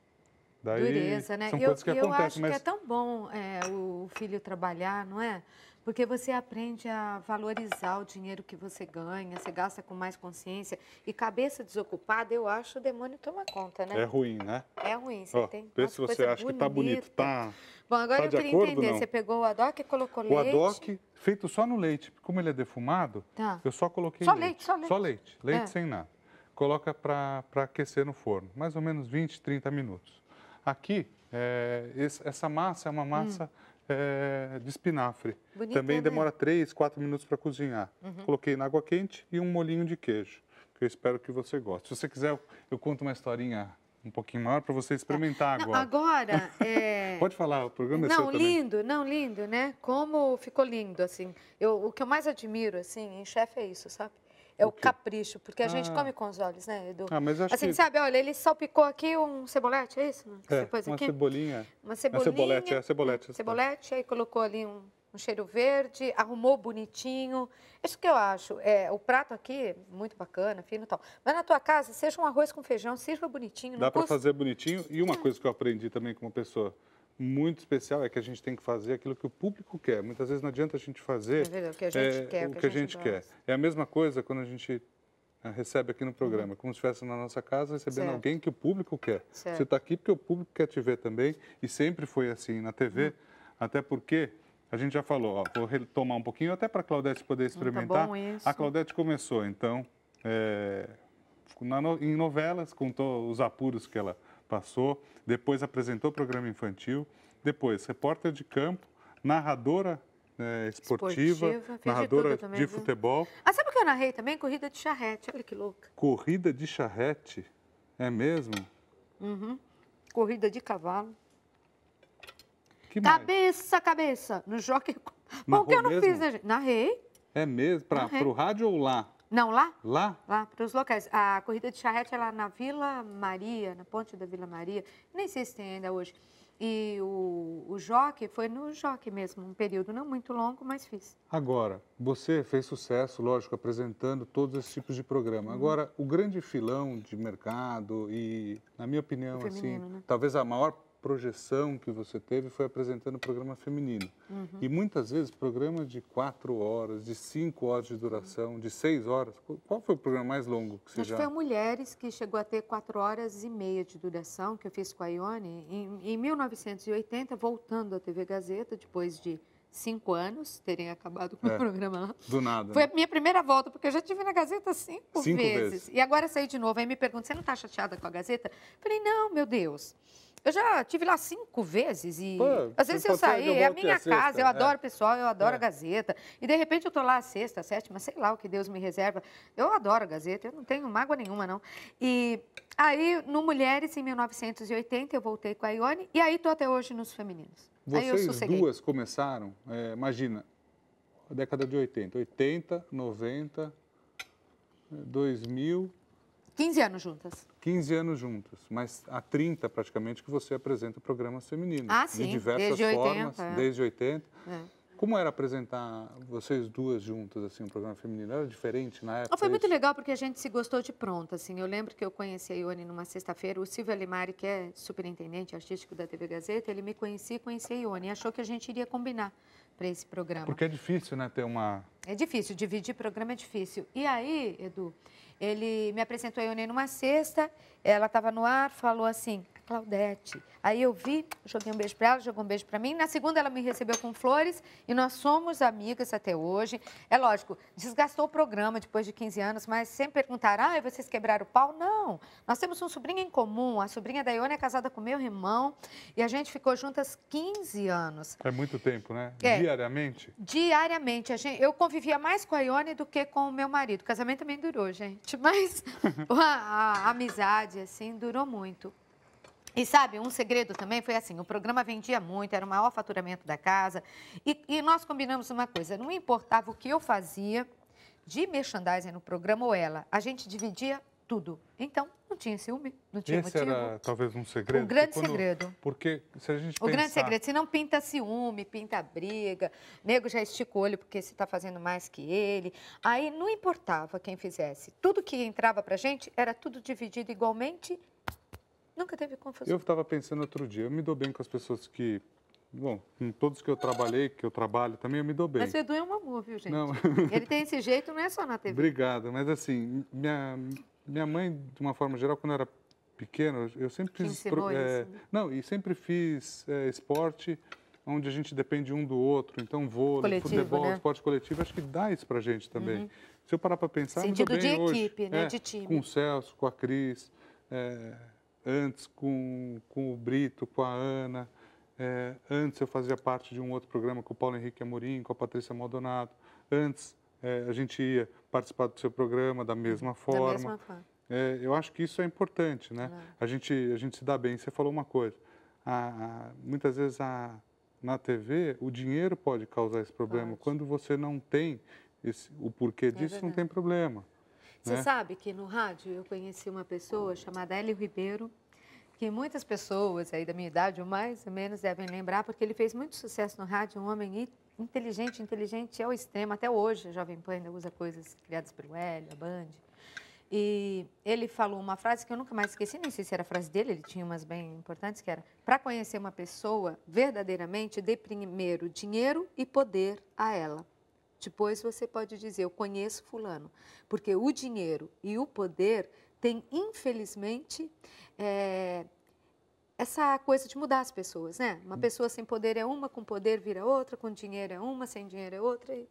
Daí, Dureza, né? São eu, coisas que eu acontecem, acho mas... que é tão bom é, o filho trabalhar, não é? Porque você aprende a valorizar o dinheiro que você ganha, você gasta com mais consciência. E cabeça desocupada, eu acho, o demônio toma conta, né? É ruim, né? É ruim, você oh, tem. Vê se você acha bonita. que tá bonito, tá. Bom, agora tá eu queria acordo, entender. Não? Você pegou o adoc e colocou o leite? O adoc feito só no leite, como ele é defumado, tá. eu só coloquei só leite. leite. Só leite, só leite. Leite é. sem nada. Coloca para aquecer no forno, mais ou menos 20, 30 minutos. Aqui, é, essa massa é uma massa. Hum é, de espinafre. Bonito, Também né? demora 3, 4 minutos para cozinhar. Uhum. Coloquei na água quente e um molinho de queijo, que eu espero que você goste. Se você quiser, eu, conto uma historinha um pouquinho maior para você experimentar não, agora. Agora, é... Pode falar, o programa é Não, lindo, não, lindo, né? Como ficou lindo, assim. Eu, o que eu mais admiro, assim, em chefe é isso, sabe? É o, o capricho, porque a gente ah. come com os olhos, né, Edu? Ah, mas acho assim, que... sabe, olha, ele salpicou aqui um cebolete, é isso? É, uma aqui? cebolinha. Uma é cebolinha. Uma cebolete, é, cebolete. Né? Cebolete, aí colocou ali um, um cheiro verde, arrumou bonitinho. Isso que eu acho. É, o prato aqui, muito bacana, fino e tal. Mas na tua casa, seja um arroz com feijão, sirva bonitinho. Dá para custa... fazer bonitinho. E uma coisa que eu aprendi também com uma pessoa muito especial é que a gente tem que fazer aquilo que o público quer. Muitas vezes não adianta a gente fazer é verdade, o que a gente é, quer. O que, que a gente, quer. É a mesma coisa quando a gente né, recebe aqui no uhum. programa, uhum. como se estivesse na nossa casa recebendo certo. alguém que o público quer. Certo. Você está aqui porque o público quer te ver também e sempre foi assim na TV, uhum. até porque a gente já falou, ó, vou retomar um pouquinho até para a Claudete poder hum, tá experimentar. Tá a Claudete começou, então, é, na, em novelas, contou os apuros que ela passou, depois apresentou programa infantil, depois repórter de campo, narradora é, esportiva, esportiva narradora de, de futebol. Ah, sabe o que eu narrei também? Corrida de charrete, olha que louca. Corrida de charrete? É mesmo? Uhum. Corrida de cavalo. Que cabeça, mais? cabeça, no jockey. Bom, que eu não mesmo? fiz, né, gente? Narrei. É mesmo? Para o rádio ou lá? Não, lá? Lá? Lá, para os locais. A corrida de charrete é lá na Vila Maria, na ponte da Vila Maria. Nem sei se tem ainda hoje. E o, o jockey foi no jockey mesmo, um período não muito longo, mas fiz. Agora, você fez sucesso, lógico, apresentando todos esses tipos de programa. Uhum. Agora, o grande filão de mercado e, na minha opinião, feminino, assim, né? talvez a maior projeção que você teve foi apresentando o programa feminino. Uhum. E muitas vezes programas de quatro horas, de cinco horas de duração, uhum. de seis horas. Qual foi o programa mais longo que você Acho já... foi Mulheres, que chegou a ter quatro horas e meia de duração, que eu fiz com a Ione em, em 1980, voltando à TV Gazeta, depois de cinco anos, terem acabado com é, o programa lá. Do nada. Foi né? a minha primeira volta, porque eu já tive na Gazeta cinco, cinco vezes. vezes. E agora saí de novo. Aí me perguntam, você não está chateada com a Gazeta? Falei, não, meu Deus. Eu já tive lá cinco vezes e Pô, às vezes eu saí, é a minha a casa, eu é. adoro é. pessoal, eu adoro é. a Gazeta. E de repente eu estou lá a sexta, a sétima, sei lá o que Deus me reserva. Eu adoro a Gazeta, eu não tenho mágoa nenhuma não. E aí no Mulheres em 1980 eu voltei com a Ione e aí estou até hoje nos femininos. Vocês duas começaram, é, imagina, a década de 80, 80, 90, 2000. 15 anos juntas. 15 anos juntas, mas há 30 praticamente que você apresenta programas femininos. Ah, sim. De diversas desde formas, 80, é. desde 80. É. Como era apresentar vocês duas juntas, assim, um programa feminino? Era diferente na época? Foi é muito legal porque a gente se gostou de pronto, assim. Eu lembro que eu conheci a Ione numa sexta-feira. O Silvio Alimari, que é superintendente artístico da TV Gazeta, ele me conhecia e conhecia a Ione. E achou que a gente iria combinar para esse programa. Porque é difícil, né, ter uma... É difícil, dividir programa é difícil. E aí, Edu, ele me apresentou a Ione numa sexta, ela estava no ar, falou assim... Claudete. Aí eu vi, joguei um beijo para ela, jogou um beijo para mim. Na segunda ela me recebeu com flores e nós somos amigas até hoje. É lógico, desgastou o programa depois de 15 anos, mas sem perguntar, ah, vocês quebraram o pau? Não, nós temos um sobrinho em comum. A sobrinha da Ione é casada com meu irmão e a gente ficou juntas 15 anos. É muito tempo, né? É, diariamente? Diariamente. A gente, eu convivia mais com a Ione do que com o meu marido. O casamento também durou, gente, mas a, a, a amizade, assim, durou muito. E sabe, um segredo também foi assim: o programa vendia muito, era o maior faturamento da casa. E, e, nós combinamos uma coisa: não importava o que eu fazia de merchandising no programa ou ela, a gente dividia tudo. Então, não tinha ciúme, não tinha Esse motivo. Era, talvez um segredo. Um grande quando, segredo. Porque se a gente O grande segredo, se não pinta ciúme, pinta briga, nego já estica o olho porque você está fazendo mais que ele. Aí não importava quem fizesse. Tudo que entrava para gente era tudo dividido igualmente Nunca teve confusão? Eu estava pensando outro dia, eu me dou bem com as pessoas que. Bom, com todos que eu trabalhei, que eu trabalho também, eu me dou bem. Mas o Edu é um amor, viu, gente? Não. Ele tem esse jeito, não é só na TV. Obrigado, mas assim, minha, minha mãe, de uma forma geral, quando era pequena eu sempre fiz. É, né? não, e sempre fiz é, esporte onde a gente depende um do outro. Então, vôlei, coletivo, futebol, né? esporte coletivo, acho que dá isso pra gente também. Uhum. Se eu parar para pensar, Sentido bem de hoje, equipe, né? É, de time. Com o Celso, com a Cris. É, antes com, com o Brito, com a Ana. É, antes eu fazia parte de um outro programa com o Paulo Henrique Amorim, com a Patrícia Maldonado. Antes é, a gente ia participar do seu programa da mesma forma. Da mesma forma. É, eu acho que isso é importante, né? A, gente, a gente se dá bem. Você falou uma coisa. A, a, muitas vezes a, na TV o dinheiro pode causar esse problema. Pode. Quando você não tem esse, o porquê é disso, não tem problema. Você né? sabe que no rádio eu conheci uma pessoa chamada Hélio Ribeiro, que muitas pessoas aí da minha idade, ou mais ou menos, devem lembrar, porque ele fez muito sucesso no rádio, um homem inteligente, inteligente ao extremo, até hoje a Jovem Pan ainda usa coisas criadas pelo Hélio, a Band. E ele falou uma frase que eu nunca mais esqueci, nem sei se era a frase dele, ele tinha umas bem importantes, que era, para conhecer uma pessoa verdadeiramente, dê primeiro dinheiro e poder a ela. Depois você pode dizer, eu conheço fulano, porque o dinheiro e o poder têm, infelizmente, é, essa coisa de mudar as pessoas, né? Uma hum. pessoa sem poder é uma, com poder vira outra, com dinheiro é uma, sem dinheiro é outra. E,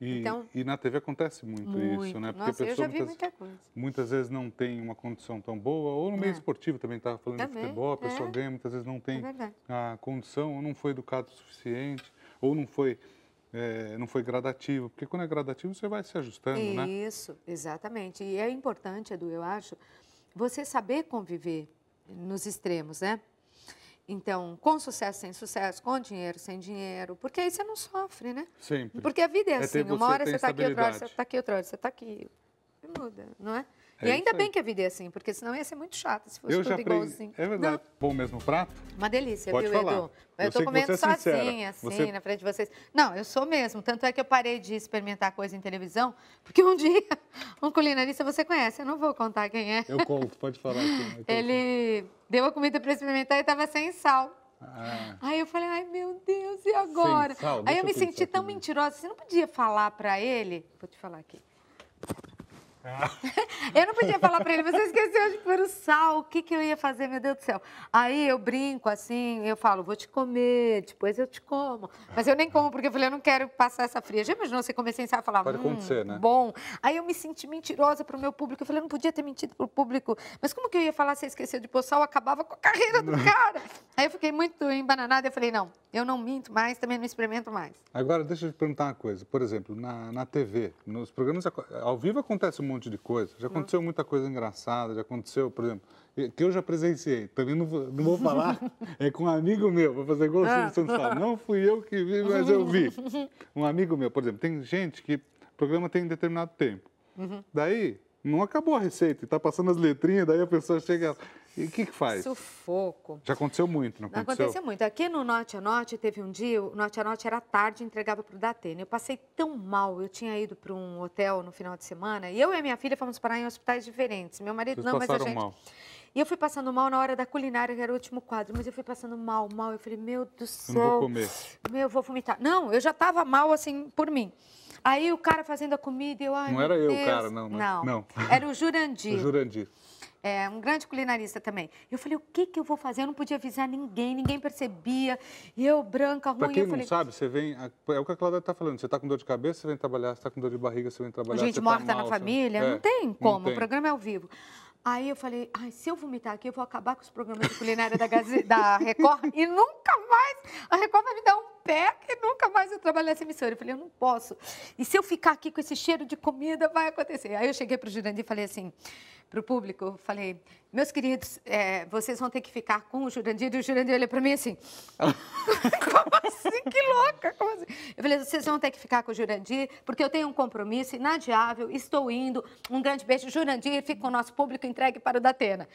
e, então, e na TV acontece muito, muito. isso, né? Porque Nossa, a pessoa muitas, muitas, vezes não tem uma condição tão boa, ou no meio é. esportivo também estava falando também, de futebol, a pessoa é. ganha, muitas vezes não é tem é a condição, ou não foi educado o suficiente, ou não foi é, não foi gradativo, porque quando é gradativo você vai se ajustando, Isso, né? Isso, exatamente. E é importante, Edu, eu acho, você saber conviver nos extremos, né? Então, com sucesso, sem sucesso, com dinheiro, sem dinheiro, porque aí você não sofre, né? Sempre. Porque a vida é, é assim, uma hora você está aqui, outra hora você está tá aqui, outra hora você está aqui. Muda, não é? É e ainda bem que a vida é assim, porque senão ia ser muito chato se fosse eu tudo igualzinho. assim, É verdade. Não. o mesmo prato? Uma delícia, Pode viu, falar. Edu? Eu, eu tô comendo é sozinha, assim, você... na frente de vocês. Não, eu sou mesmo. Tanto é que eu parei de experimentar coisa em televisão, porque um dia um culinarista você conhece, eu não vou contar quem é. Eu conto, pode falar. Aqui, é, Ele deu a comida para experimentar e estava sem sal. Ah. Aí eu falei, ai meu Deus, e agora? Sal, aí eu me senti tão mentirosa, você não podia falar para ele, vou te falar aqui, eu não podia falar para ele, você esqueceu de pôr o sal, o que, que eu ia fazer, meu Deus do céu. Aí eu brinco assim, eu falo, vou te comer, depois eu te como. Mas eu nem como, porque eu falei, eu não quero passar essa fria. Já imaginou você comer sem sal? falar, Pode hum, acontecer, né? bom. Aí eu me senti mentirosa para o meu público. Eu falei, eu não podia ter mentido para o público. Mas como que eu ia falar se esqueceu de pôr sal? Acabava com a carreira do cara. Aí eu fiquei muito embananada. Eu falei, não, eu não minto mais, também não experimento mais. Agora, deixa eu te perguntar uma coisa. Por exemplo, na, na TV, nos programas ao vivo acontece muito monte de coisa. Já uhum. aconteceu muita coisa engraçada, já aconteceu, por exemplo, que eu já presenciei, também não vou, não vou falar, é com um amigo meu, vou fazer igual o ah. Silvio Santos fala, não fui eu que vi, mas eu vi. Um amigo meu, por exemplo, tem gente que o programa tem um determinado tempo. Uhum. Daí, não acabou a receita, está passando as letrinhas, daí a pessoa chega e o que, que faz? Sufoco. Já aconteceu muito, não aconteceu? Aconteceu muito. Aqui no Norte a Norte, teve um dia, o Norte a Norte era tarde, entregava para o Datena. Eu passei tão mal, eu tinha ido para um hotel no final de semana, e eu e minha filha fomos parar em hospitais diferentes. Meu marido Vocês não, mas a gente... Mal. E eu fui passando mal na hora da culinária, que era o último quadro, mas eu fui passando mal, mal. Eu falei, meu do céu. Eu não vou comer. Meu, eu vou vomitar. Não, eu já estava mal, assim, por mim. Aí o cara fazendo a comida, eu, ai, Não era Deus. eu o cara, não, né? Não, não. era o Jurandir. o Jurandir é, um grande culinarista também. Eu falei, o que, que eu vou fazer? Eu não podia avisar ninguém, ninguém percebia. E eu, branca, ruim, pra quem eu falei... não sabe, você vem... É o que a Cláudia está falando, você está com dor de cabeça, você vem trabalhar, você está com dor de barriga, você vem trabalhar, Gente tá morta tá mal, na família, é, não tem como, não tem. o programa é ao vivo. Aí eu falei, ai, se eu vomitar aqui, eu vou acabar com os programas de culinária da, Gaze... da Record e nunca mais, a Record vai me dar um pé que nunca mais eu trabalho nessa emissora. Eu falei, eu não posso. E se eu ficar aqui com esse cheiro de comida, vai acontecer. Aí eu cheguei para o Jurandir e falei assim, para o público, eu falei, meus queridos, é, vocês vão ter que ficar com o Jurandir. E o Jurandir olha para mim assim, como assim? Que louca! Como assim? Eu falei, vocês vão ter que ficar com o Jurandir, porque eu tenho um compromisso inadiável, estou indo. Um grande beijo, Jurandir, fica com o nosso público entregue para o Datena.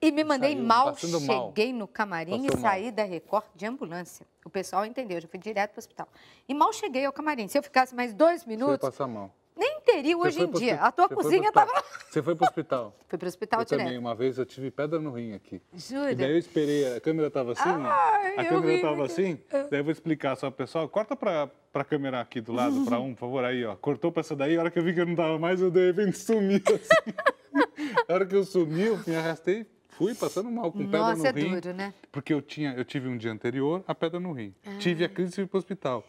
E me mandei Saiu, mal, cheguei mal. no camarim Passou e saí mal. da Record de ambulância. O pessoal entendeu, eu já fui direto para o hospital. E mal cheguei ao camarim. Se eu ficasse mais dois minutos. Você ia passar mal nem teria hoje em dia. A tua cozinha estava. Você foi para o hospital? Fui para o hospital eu também, uma vez eu tive pedra no rim aqui. Jura? E daí eu esperei, a câmera estava assim, Ai, né? A câmera estava assim, ah. daí eu vou explicar só pessoal. Corta para a câmera aqui do lado, para um, por favor, aí, ó. Cortou para essa daí, a hora que eu vi que eu não dava mais, eu de repente sumi assim. a hora que eu sumi, eu me arrastei Fui passando mal com pedra Nossa, no é rim. Nossa, é duro, né? Porque eu, tinha, eu tive um dia anterior a pedra no rim. Ah. Tive a crise e fui para o hospital.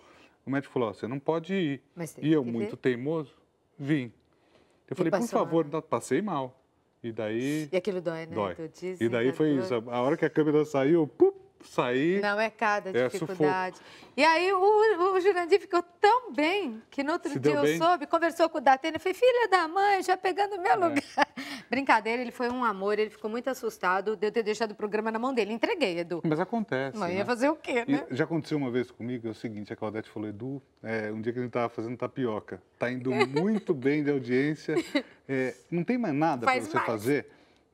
O médico falou: você não pode ir. e eu, muito ver. teimoso, vim. Eu e falei: por favor, mal. passei mal. E daí. E aquilo dói, né? Dói. e daí foi isso. A hora que a câmera saiu, pup, sair. Não é cada é dificuldade. Sufoco. E aí o, o Jurandir ficou tão bem que no outro Se dia eu bem. soube, conversou com o Datena, falei, filha da mãe, já pegando meu é. lugar. Brincadeira, ele foi um amor, ele ficou muito assustado de eu ter deixado o programa na mão dele. Entreguei, Edu. Mas acontece. Mãe, né? ia fazer o quê, né? E já aconteceu uma vez comigo, é o seguinte, a Claudete falou, Edu, é, um dia que a gente estava fazendo tapioca, tá indo muito bem de audiência, é, não tem mais nada para você mais. fazer.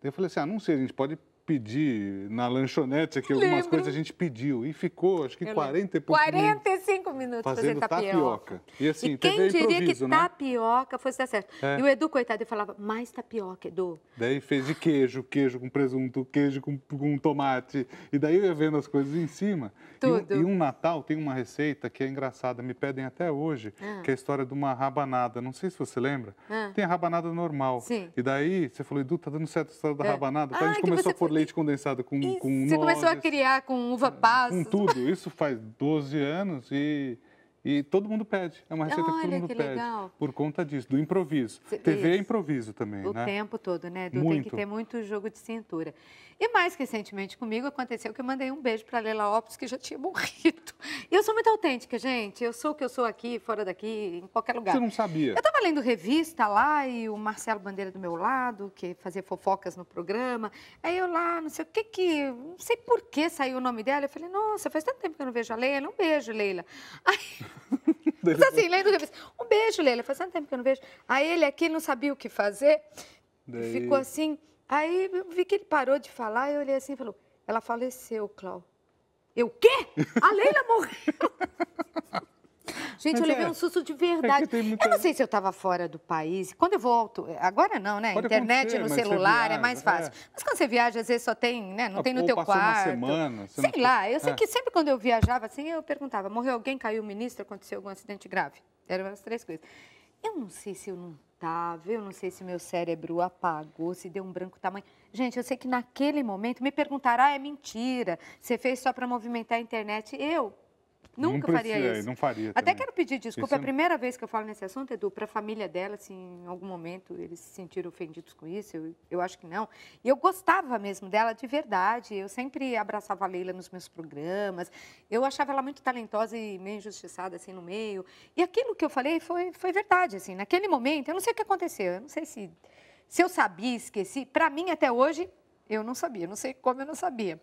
Eu falei assim, ah, não sei, a gente pode pedir na lanchonete aqui algumas Lembro. coisas a gente pediu e ficou acho que 40 e poucos 45 minutos fazendo, tapioca. tapioca. E assim, e quem diria que né? tapioca fosse dar certo. É. E o Edu, coitado, ele falava, mais tapioca, Edu. Daí fez de queijo, queijo com presunto, queijo com, com tomate. E daí eu ia vendo as coisas em cima. Tudo. E, e um Natal tem uma receita que é engraçada, me pedem até hoje, ah. que é a história de uma rabanada. Não sei se você lembra. Ah. Tem a rabanada normal. Sim. E daí você falou, Edu, tá dando certo a história da é. rabanada. Então, ah, a gente começou a leite condensado com, e com Você nozes, começou a criar com uva passa. Com tudo. Isso faz 12 anos e, e todo mundo pede. É uma receita Olha, que todo mundo que pede. Legal. Por conta disso, do improviso. TV é improviso também, o né? tempo todo, né? muito. Tem que ter muito jogo de cintura. E mais recentemente comigo aconteceu que eu mandei um beijo para Leila Lopes, que já tinha morrido. E eu sou muito autêntica, gente. Eu sou o que eu sou aqui, fora daqui, em qualquer lugar. Você não sabia? Eu estava lendo revista lá e o Marcelo Bandeira do meu lado, que fazia fofocas no programa. Aí eu lá, não sei o que que. Não sei por que saiu o nome dela. Eu falei, nossa, faz tanto tempo que eu não vejo a Leila. Um beijo, Leila. Aí. Mas assim, lendo revista. Um beijo, Leila. Faz tanto tempo que eu não vejo. Aí ele aqui não sabia o que fazer. Daí... Ficou assim. Aí vi que ele parou de falar, eu olhei assim e falou, ela faleceu, Clau. Eu, quê? A Leila morreu! Gente, Mas eu levei é, um susto de é verdade. É muita... Eu não sei se eu estava fora do país. Quando eu volto, eh, agora não, né? Pode Internet no celular é viaja, é mais fácil. É. Mas quando você viaja, às vezes só tem, né? Não ah, tem no teu quarto. Uma semana, sei não... lá. Eu sei é. que sempre quando eu viajava assim, eu perguntava: morreu alguém, caiu o ministro, aconteceu algum acidente grave? Eram as três coisas. Eu não sei se eu não eu não sei se meu cérebro apagou, se deu um branco tamanho. Gente, eu sei que naquele momento me perguntaram, ah, é mentira, você fez só para movimentar a internet. Eu, Nunca não faria isso. Não faria Até também. quero pedir desculpa. Isso... É, é a primeira vez que eu falo nesse assunto, Edu, para a família dela, se assim, em algum momento eles se sentiram ofendidos com isso, eu, eu acho que não. E eu gostava mesmo dela de verdade. Eu sempre abraçava a Leila nos meus programas. Eu achava ela muito talentosa e meio injustiçada, assim, no meio. E aquilo que eu falei foi, foi verdade, assim. Naquele momento, eu não sei o que aconteceu. Eu não sei se, se eu sabia, esqueci. Para mim, até hoje, eu não sabia. Eu não sei como eu não sabia.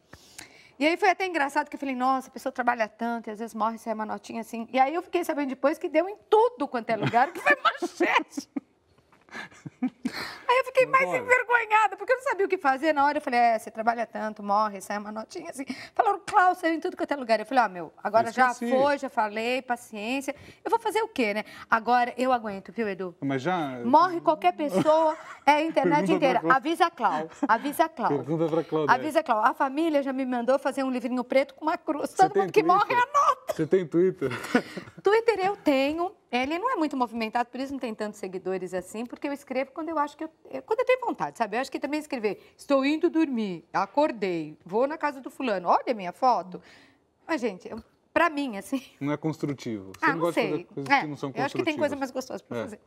E aí foi até engraçado que eu falei, nossa, a pessoa trabalha tanto e às vezes morre, sem uma notinha assim. E aí eu fiquei sabendo depois que deu em tudo quanto é lugar, que foi manchete. Aí eu fiquei mais envergonhada, porque eu não sabia o que fazer. Na hora eu falei, é, você trabalha tanto, morre, sai uma notinha assim. Falaram, Klaus, saiu em tudo que até lugar. Eu falei, ó, ah, meu, agora já foi, já falei, paciência. Eu vou fazer o quê, né? Agora eu aguento, viu, Edu? Mas já... Morre qualquer pessoa, é a internet inteira. Avisa a Clau, avisa a Pergunta pra Cláudia. Avisa a A família já me mandou fazer um livrinho preto com uma cruz. Você Todo mundo que Twitter? morre anota. Você tem Twitter? Twitter eu tenho. Ele não é muito movimentado, por isso não tem tantos seguidores assim, porque eu escrevo quando eu acho que eu, é, quando eu tenho vontade, sabe? Eu acho que também escrever, estou indo dormir, acordei, vou na casa do fulano, olha minha foto. Mas gente, para mim assim, Não é construtivo. Você ah, não, não gosta sei. de fazer coisas é, que não são construtivas. Eu acho que tem coisa mais gostosa para é. fazer.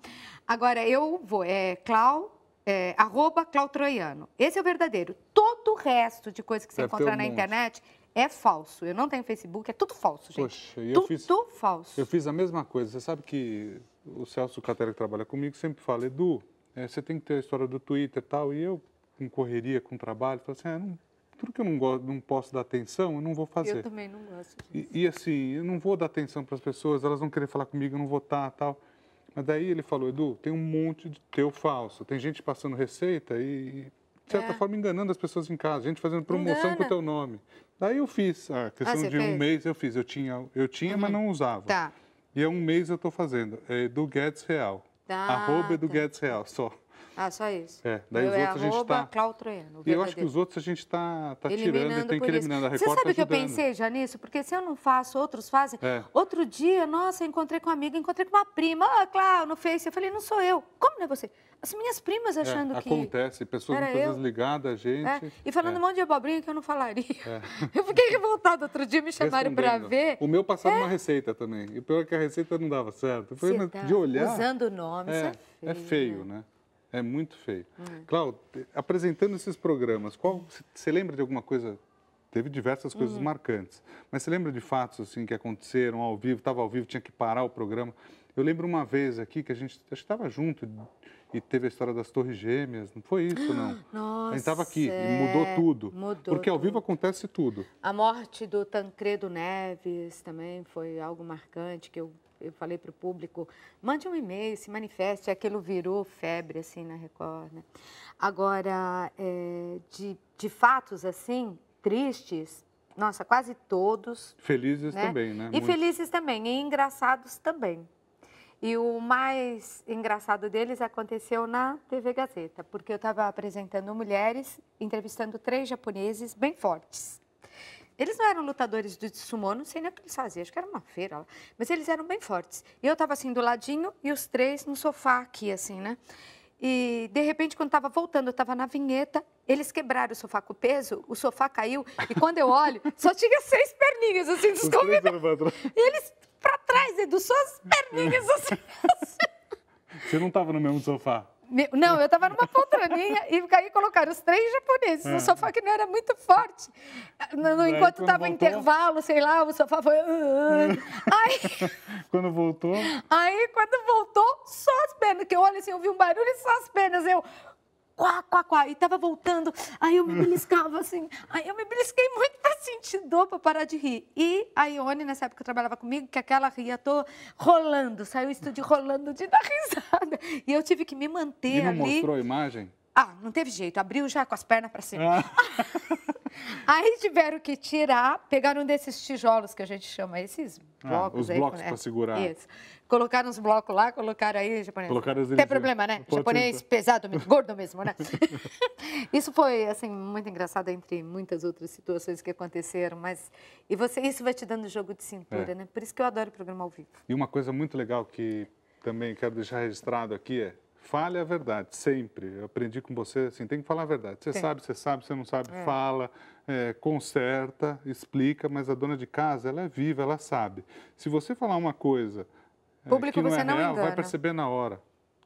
Agora eu vou é Clau é, arroba Clau Troiano. Esse é o verdadeiro. Todo o resto de coisa que você encontra na internet é falso. Eu não tenho Facebook, é tudo falso, gente. Poxa, e tudo falso. Eu fiz a mesma coisa. Você sabe que o Celso Catera, que trabalha comigo, sempre fala, Edu, é, você tem que ter a história do Twitter e tal. E eu, com correria, com trabalho, falo assim, ah, não, tudo que eu não, gosto, não posso dar atenção, eu não vou fazer. Eu também não gosto disso. E, e assim, eu não vou dar atenção para as pessoas, elas vão querer falar comigo, eu não vou estar tá, tal. Mas daí ele falou, Edu, tem um monte de teu falso. Tem gente passando receita e, de certa é. forma, enganando as pessoas em casa. Gente fazendo promoção Engana. com o teu nome. Daí eu fiz, a questão ah, de fez? um mês eu fiz. Eu tinha, eu tinha uhum. mas não usava. Tá. E é um mês eu estou fazendo. É do Guedes Real. Ah, é tá, arroba tá. do Guedes Real, só. Ah, só isso. É, daí eu os é outros é a gente está. E eu acho que os outros a gente está tá, tá tirando e tem que eliminando a Record. Tá você sabe o que eu pensei já nisso? Porque se eu não faço, outros fazem. É. Outro dia, nossa, encontrei com uma amiga, encontrei com uma prima, ah, claro, no Face. Eu falei, não sou eu. Como não é você? As minhas primas é, achando é, acontece, que. Acontece, pessoas muitas ligadas a é, gente. É. E falando um monte de abobrinha que eu não falaria. Eu fiquei revoltada outro dia, me chamaram para ver. O meu passava uma receita também. E o pior é que a receita não dava certo. Foi tá de olhar. Usando o nome, é, é feio, né? É muito feio. Hum. Cláudio, apresentando esses programas, qual você lembra de alguma coisa? Teve diversas coisas hum. marcantes, mas você lembra de fatos assim que aconteceram ao vivo? Estava ao vivo, tinha que parar o programa. Eu lembro uma vez aqui que a gente estava junto e teve a história das Torres Gêmeas. Não foi isso, não. Nossa, a gente estava aqui é... e mudou é, tudo. Mudou porque ao vivo acontece tudo. A morte do Tancredo Neves também foi algo marcante que eu eu falei para o público, mande um e-mail, se manifeste, aquilo virou febre, assim, na Record, né? Agora, é, de, de fatos, assim, tristes, nossa, quase todos. Felizes né? também, né? E Muito. felizes também, e engraçados também. E o mais engraçado deles aconteceu na TV Gazeta, porque eu estava apresentando mulheres, entrevistando três japoneses bem fortes. Eles não eram lutadores de sumô, não sei nem o que eles faziam, acho que era uma feira lá. Mas eles eram bem fortes. E eu estava assim do ladinho e os três no sofá aqui, assim, né? E de repente, quando estava voltando, eu estava na vinheta, eles quebraram o sofá com peso, o sofá caiu, e quando eu olho, só tinha seis perninhas, assim, dos convidados. E eles para trás, Edu, só as perninhas, é. assim. assim. Você não estava no mesmo sofá? Não, eu estava numa poltroninha e aí colocaram os três japoneses no é. sofá, que não era muito forte. No, no, enquanto estava intervalo, sei lá, o sofá foi... Ah, ah, ah. É. Aí... Quando voltou? Aí, quando voltou, só as pernas. Que eu olho assim, eu vi um barulho e só as pernas. Eu quá, quá, quá, e tava voltando, aí eu me beliscava assim, aí eu me belisquei muito para sentir dor, para parar de rir. E a Ione, nessa época, trabalhava comigo, que aquela ria, tô rolando, saiu o estúdio rolando de dar risada. E eu tive que me manter e não ali. mostrou a imagem? Ah, não teve jeito, abriu já com as pernas para cima. Ah. aí tiveram que tirar, pegaram um desses tijolos que a gente chama, esses ah, blocos ah, os aí. Os blocos é, segurar. Isso. Colocaram uns blocos lá, colocaram aí japonês. Colocaram Tem problema, né? Pode japonês ser. pesado, mesmo, gordo mesmo, né? isso foi, assim, muito engraçado entre muitas outras situações que aconteceram, mas... E você, isso vai te dando jogo de cintura, é. né? Por isso que eu adoro o programa ao vivo. E uma coisa muito legal que também quero deixar registrado aqui é fale a verdade, sempre. Eu aprendi com você, assim, tem que falar a verdade. Você tem. sabe, você sabe, você não sabe, é. fala, é, conserta, explica, mas a dona de casa, ela é viva, ela sabe. Se você falar uma coisa é, público é, você é não engana. Vai perceber na hora.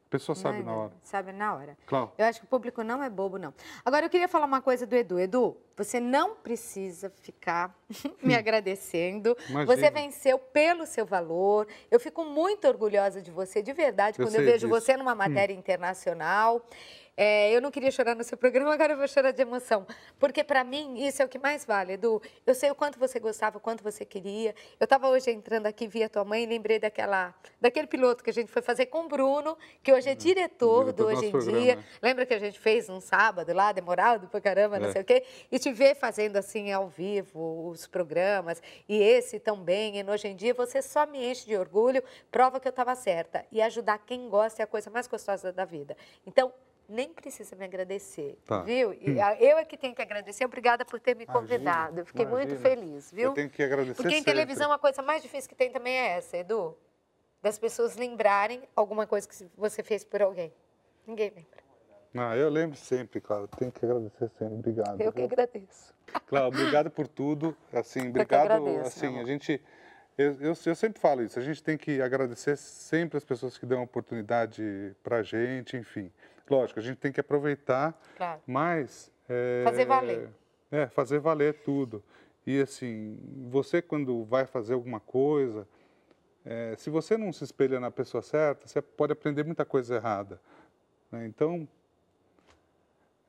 A pessoa sabe na hora. Sabe na hora. Claro. Eu acho que o público não é bobo, não. Agora, eu queria falar uma coisa do Edu. Edu, você não precisa ficar me hum. agradecendo. Imagina. Você venceu pelo seu valor. Eu fico muito orgulhosa de você, de verdade, eu quando eu vejo disso. você numa matéria hum. internacional. É, eu não queria chorar no seu programa, agora eu vou chorar de emoção. Porque para mim isso é o que mais vale, Edu. Eu sei o quanto você gostava, o quanto você queria. Eu estava hoje entrando aqui, via tua mãe e lembrei daquela, daquele piloto que a gente foi fazer com o Bruno, que hoje é uhum. diretor, diretor do Hoje em programa. Dia. Né? Lembra que a gente fez um sábado lá, demorado pra caramba, é. não sei o quê? E te ver fazendo assim ao vivo os programas, e esse também, e hoje em dia, você só me enche de orgulho, prova que eu estava certa. E ajudar quem gosta é a coisa mais gostosa da vida. Então, nem precisa me agradecer, tá. viu? Hum. Eu é que tenho que agradecer. Obrigada por ter me convidado. fiquei imagina. muito feliz, viu? Eu tenho que agradecer Porque em sempre. televisão a coisa mais difícil que tem também é essa, Edu. Das pessoas lembrarem alguma coisa que você fez por alguém. Ninguém lembra. Ah, eu lembro sempre, claro. Tenho que agradecer sempre. Obrigado. Eu viu? que agradeço. Claro, obrigado por tudo. Assim, obrigado. Agradeço, assim, a gente... Eu, eu, eu, sempre falo isso, a gente tem que agradecer sempre as pessoas que dão oportunidade para gente, enfim lógico, a gente tem que aproveitar, claro. mas... É, fazer valer. É, fazer valer tudo. E assim, você quando vai fazer alguma coisa, é, se você não se espelha na pessoa certa, você pode aprender muita coisa errada. Né? Então,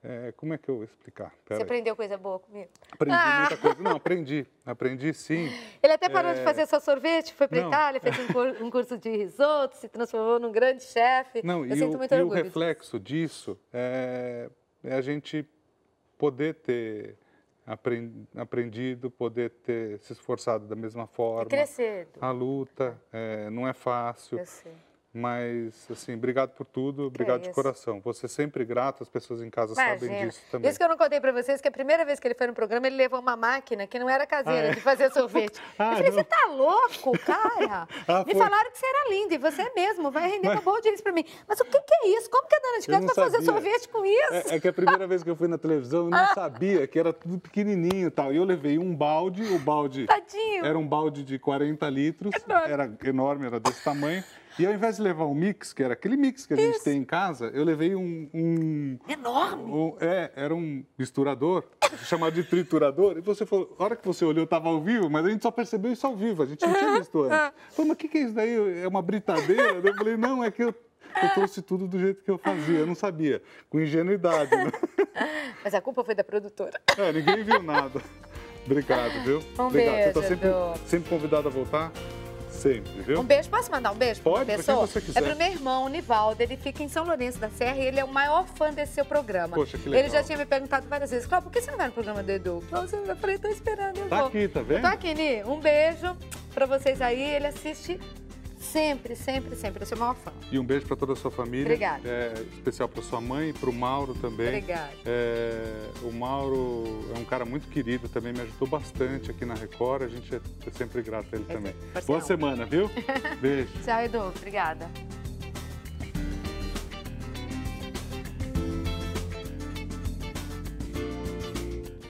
é, como é que eu vou explicar? Pera Você aí. aprendeu coisa boa comigo? Aprendi ah. muita coisa. Não, aprendi. Aprendi sim. Ele até parou é... de fazer só sorvete, foi para Itália, fez um, curso de risoto, se transformou num grande chefe. Não, eu e, sinto o, muito e o reflexo disso é, é a gente poder ter aprendido, poder ter se esforçado da mesma forma. E crescido. A luta é, não é fácil. Eu sei. Mas, assim, obrigado por tudo, é obrigado é de coração. Você é sempre grato, as pessoas em casa Imagina. sabem disso também. Isso que eu não contei para vocês, que a primeira vez que ele foi no programa, ele levou uma máquina que não era caseira ah, é? de fazer sorvete. ah, eu falei, você tá louco, cara? ah, Me falaram que você era lindo, e você é mesmo, vai render um uma boa para mim. Mas o que, que, é isso? Como que a dona de casa vai sabia. fazer sorvete com é, isso? É, é, que a primeira vez que eu fui na televisão, eu não ah. sabia que era tudo pequenininho e tal. E eu levei um balde, o balde... Tadinho! Era um balde de 40 litros, enorme. era enorme, era desse tamanho. E ao invés de levar um mix, que era aquele mix que a gente tem em casa, eu levei um. um Enorme! Um, é, era um misturador, chamado de triturador. E você falou, a hora que você olhou, estava ao vivo, mas a gente só percebeu isso ao vivo, a gente não tinha visto antes. Falei, mas o que, que é isso daí? É uma britadeira? Eu falei, não, é que eu eu trouxe tudo do jeito que eu fazia, eu não sabia, com ingenuidade. Mas a culpa foi da produtora. É, ninguém viu nada. Obrigado, viu? Um Obrigado. Tá beijo, Você está sempre, sempre convidado a voltar. Sempre, viu? Um beijo. Posso mandar um beijo Pode, pra quem você quiser. É pro meu irmão, o Nivaldo. Ele fica em São Lourenço da Serra e ele é o maior fã desse seu programa. Poxa, que legal. Ele já tinha me perguntado várias vezes, Cláudio, por que você não vai no programa do Edu? eu falei, tô esperando, eu tá vou. Tá aqui, tá vendo? Eu tô aqui, Ni. Um beijo pra vocês aí. Ele assiste Sempre, sempre, sempre. Eu sou maior fã. E um beijo para toda a sua família. Obrigada. É, especial para sua mãe e para o Mauro também. Obrigada. É, o Mauro é um cara muito querido também, me ajudou bastante aqui na Record. A gente é, é sempre grato a ele é, também. Boa semana, viu? Beijo. Tchau, Edu. Obrigada.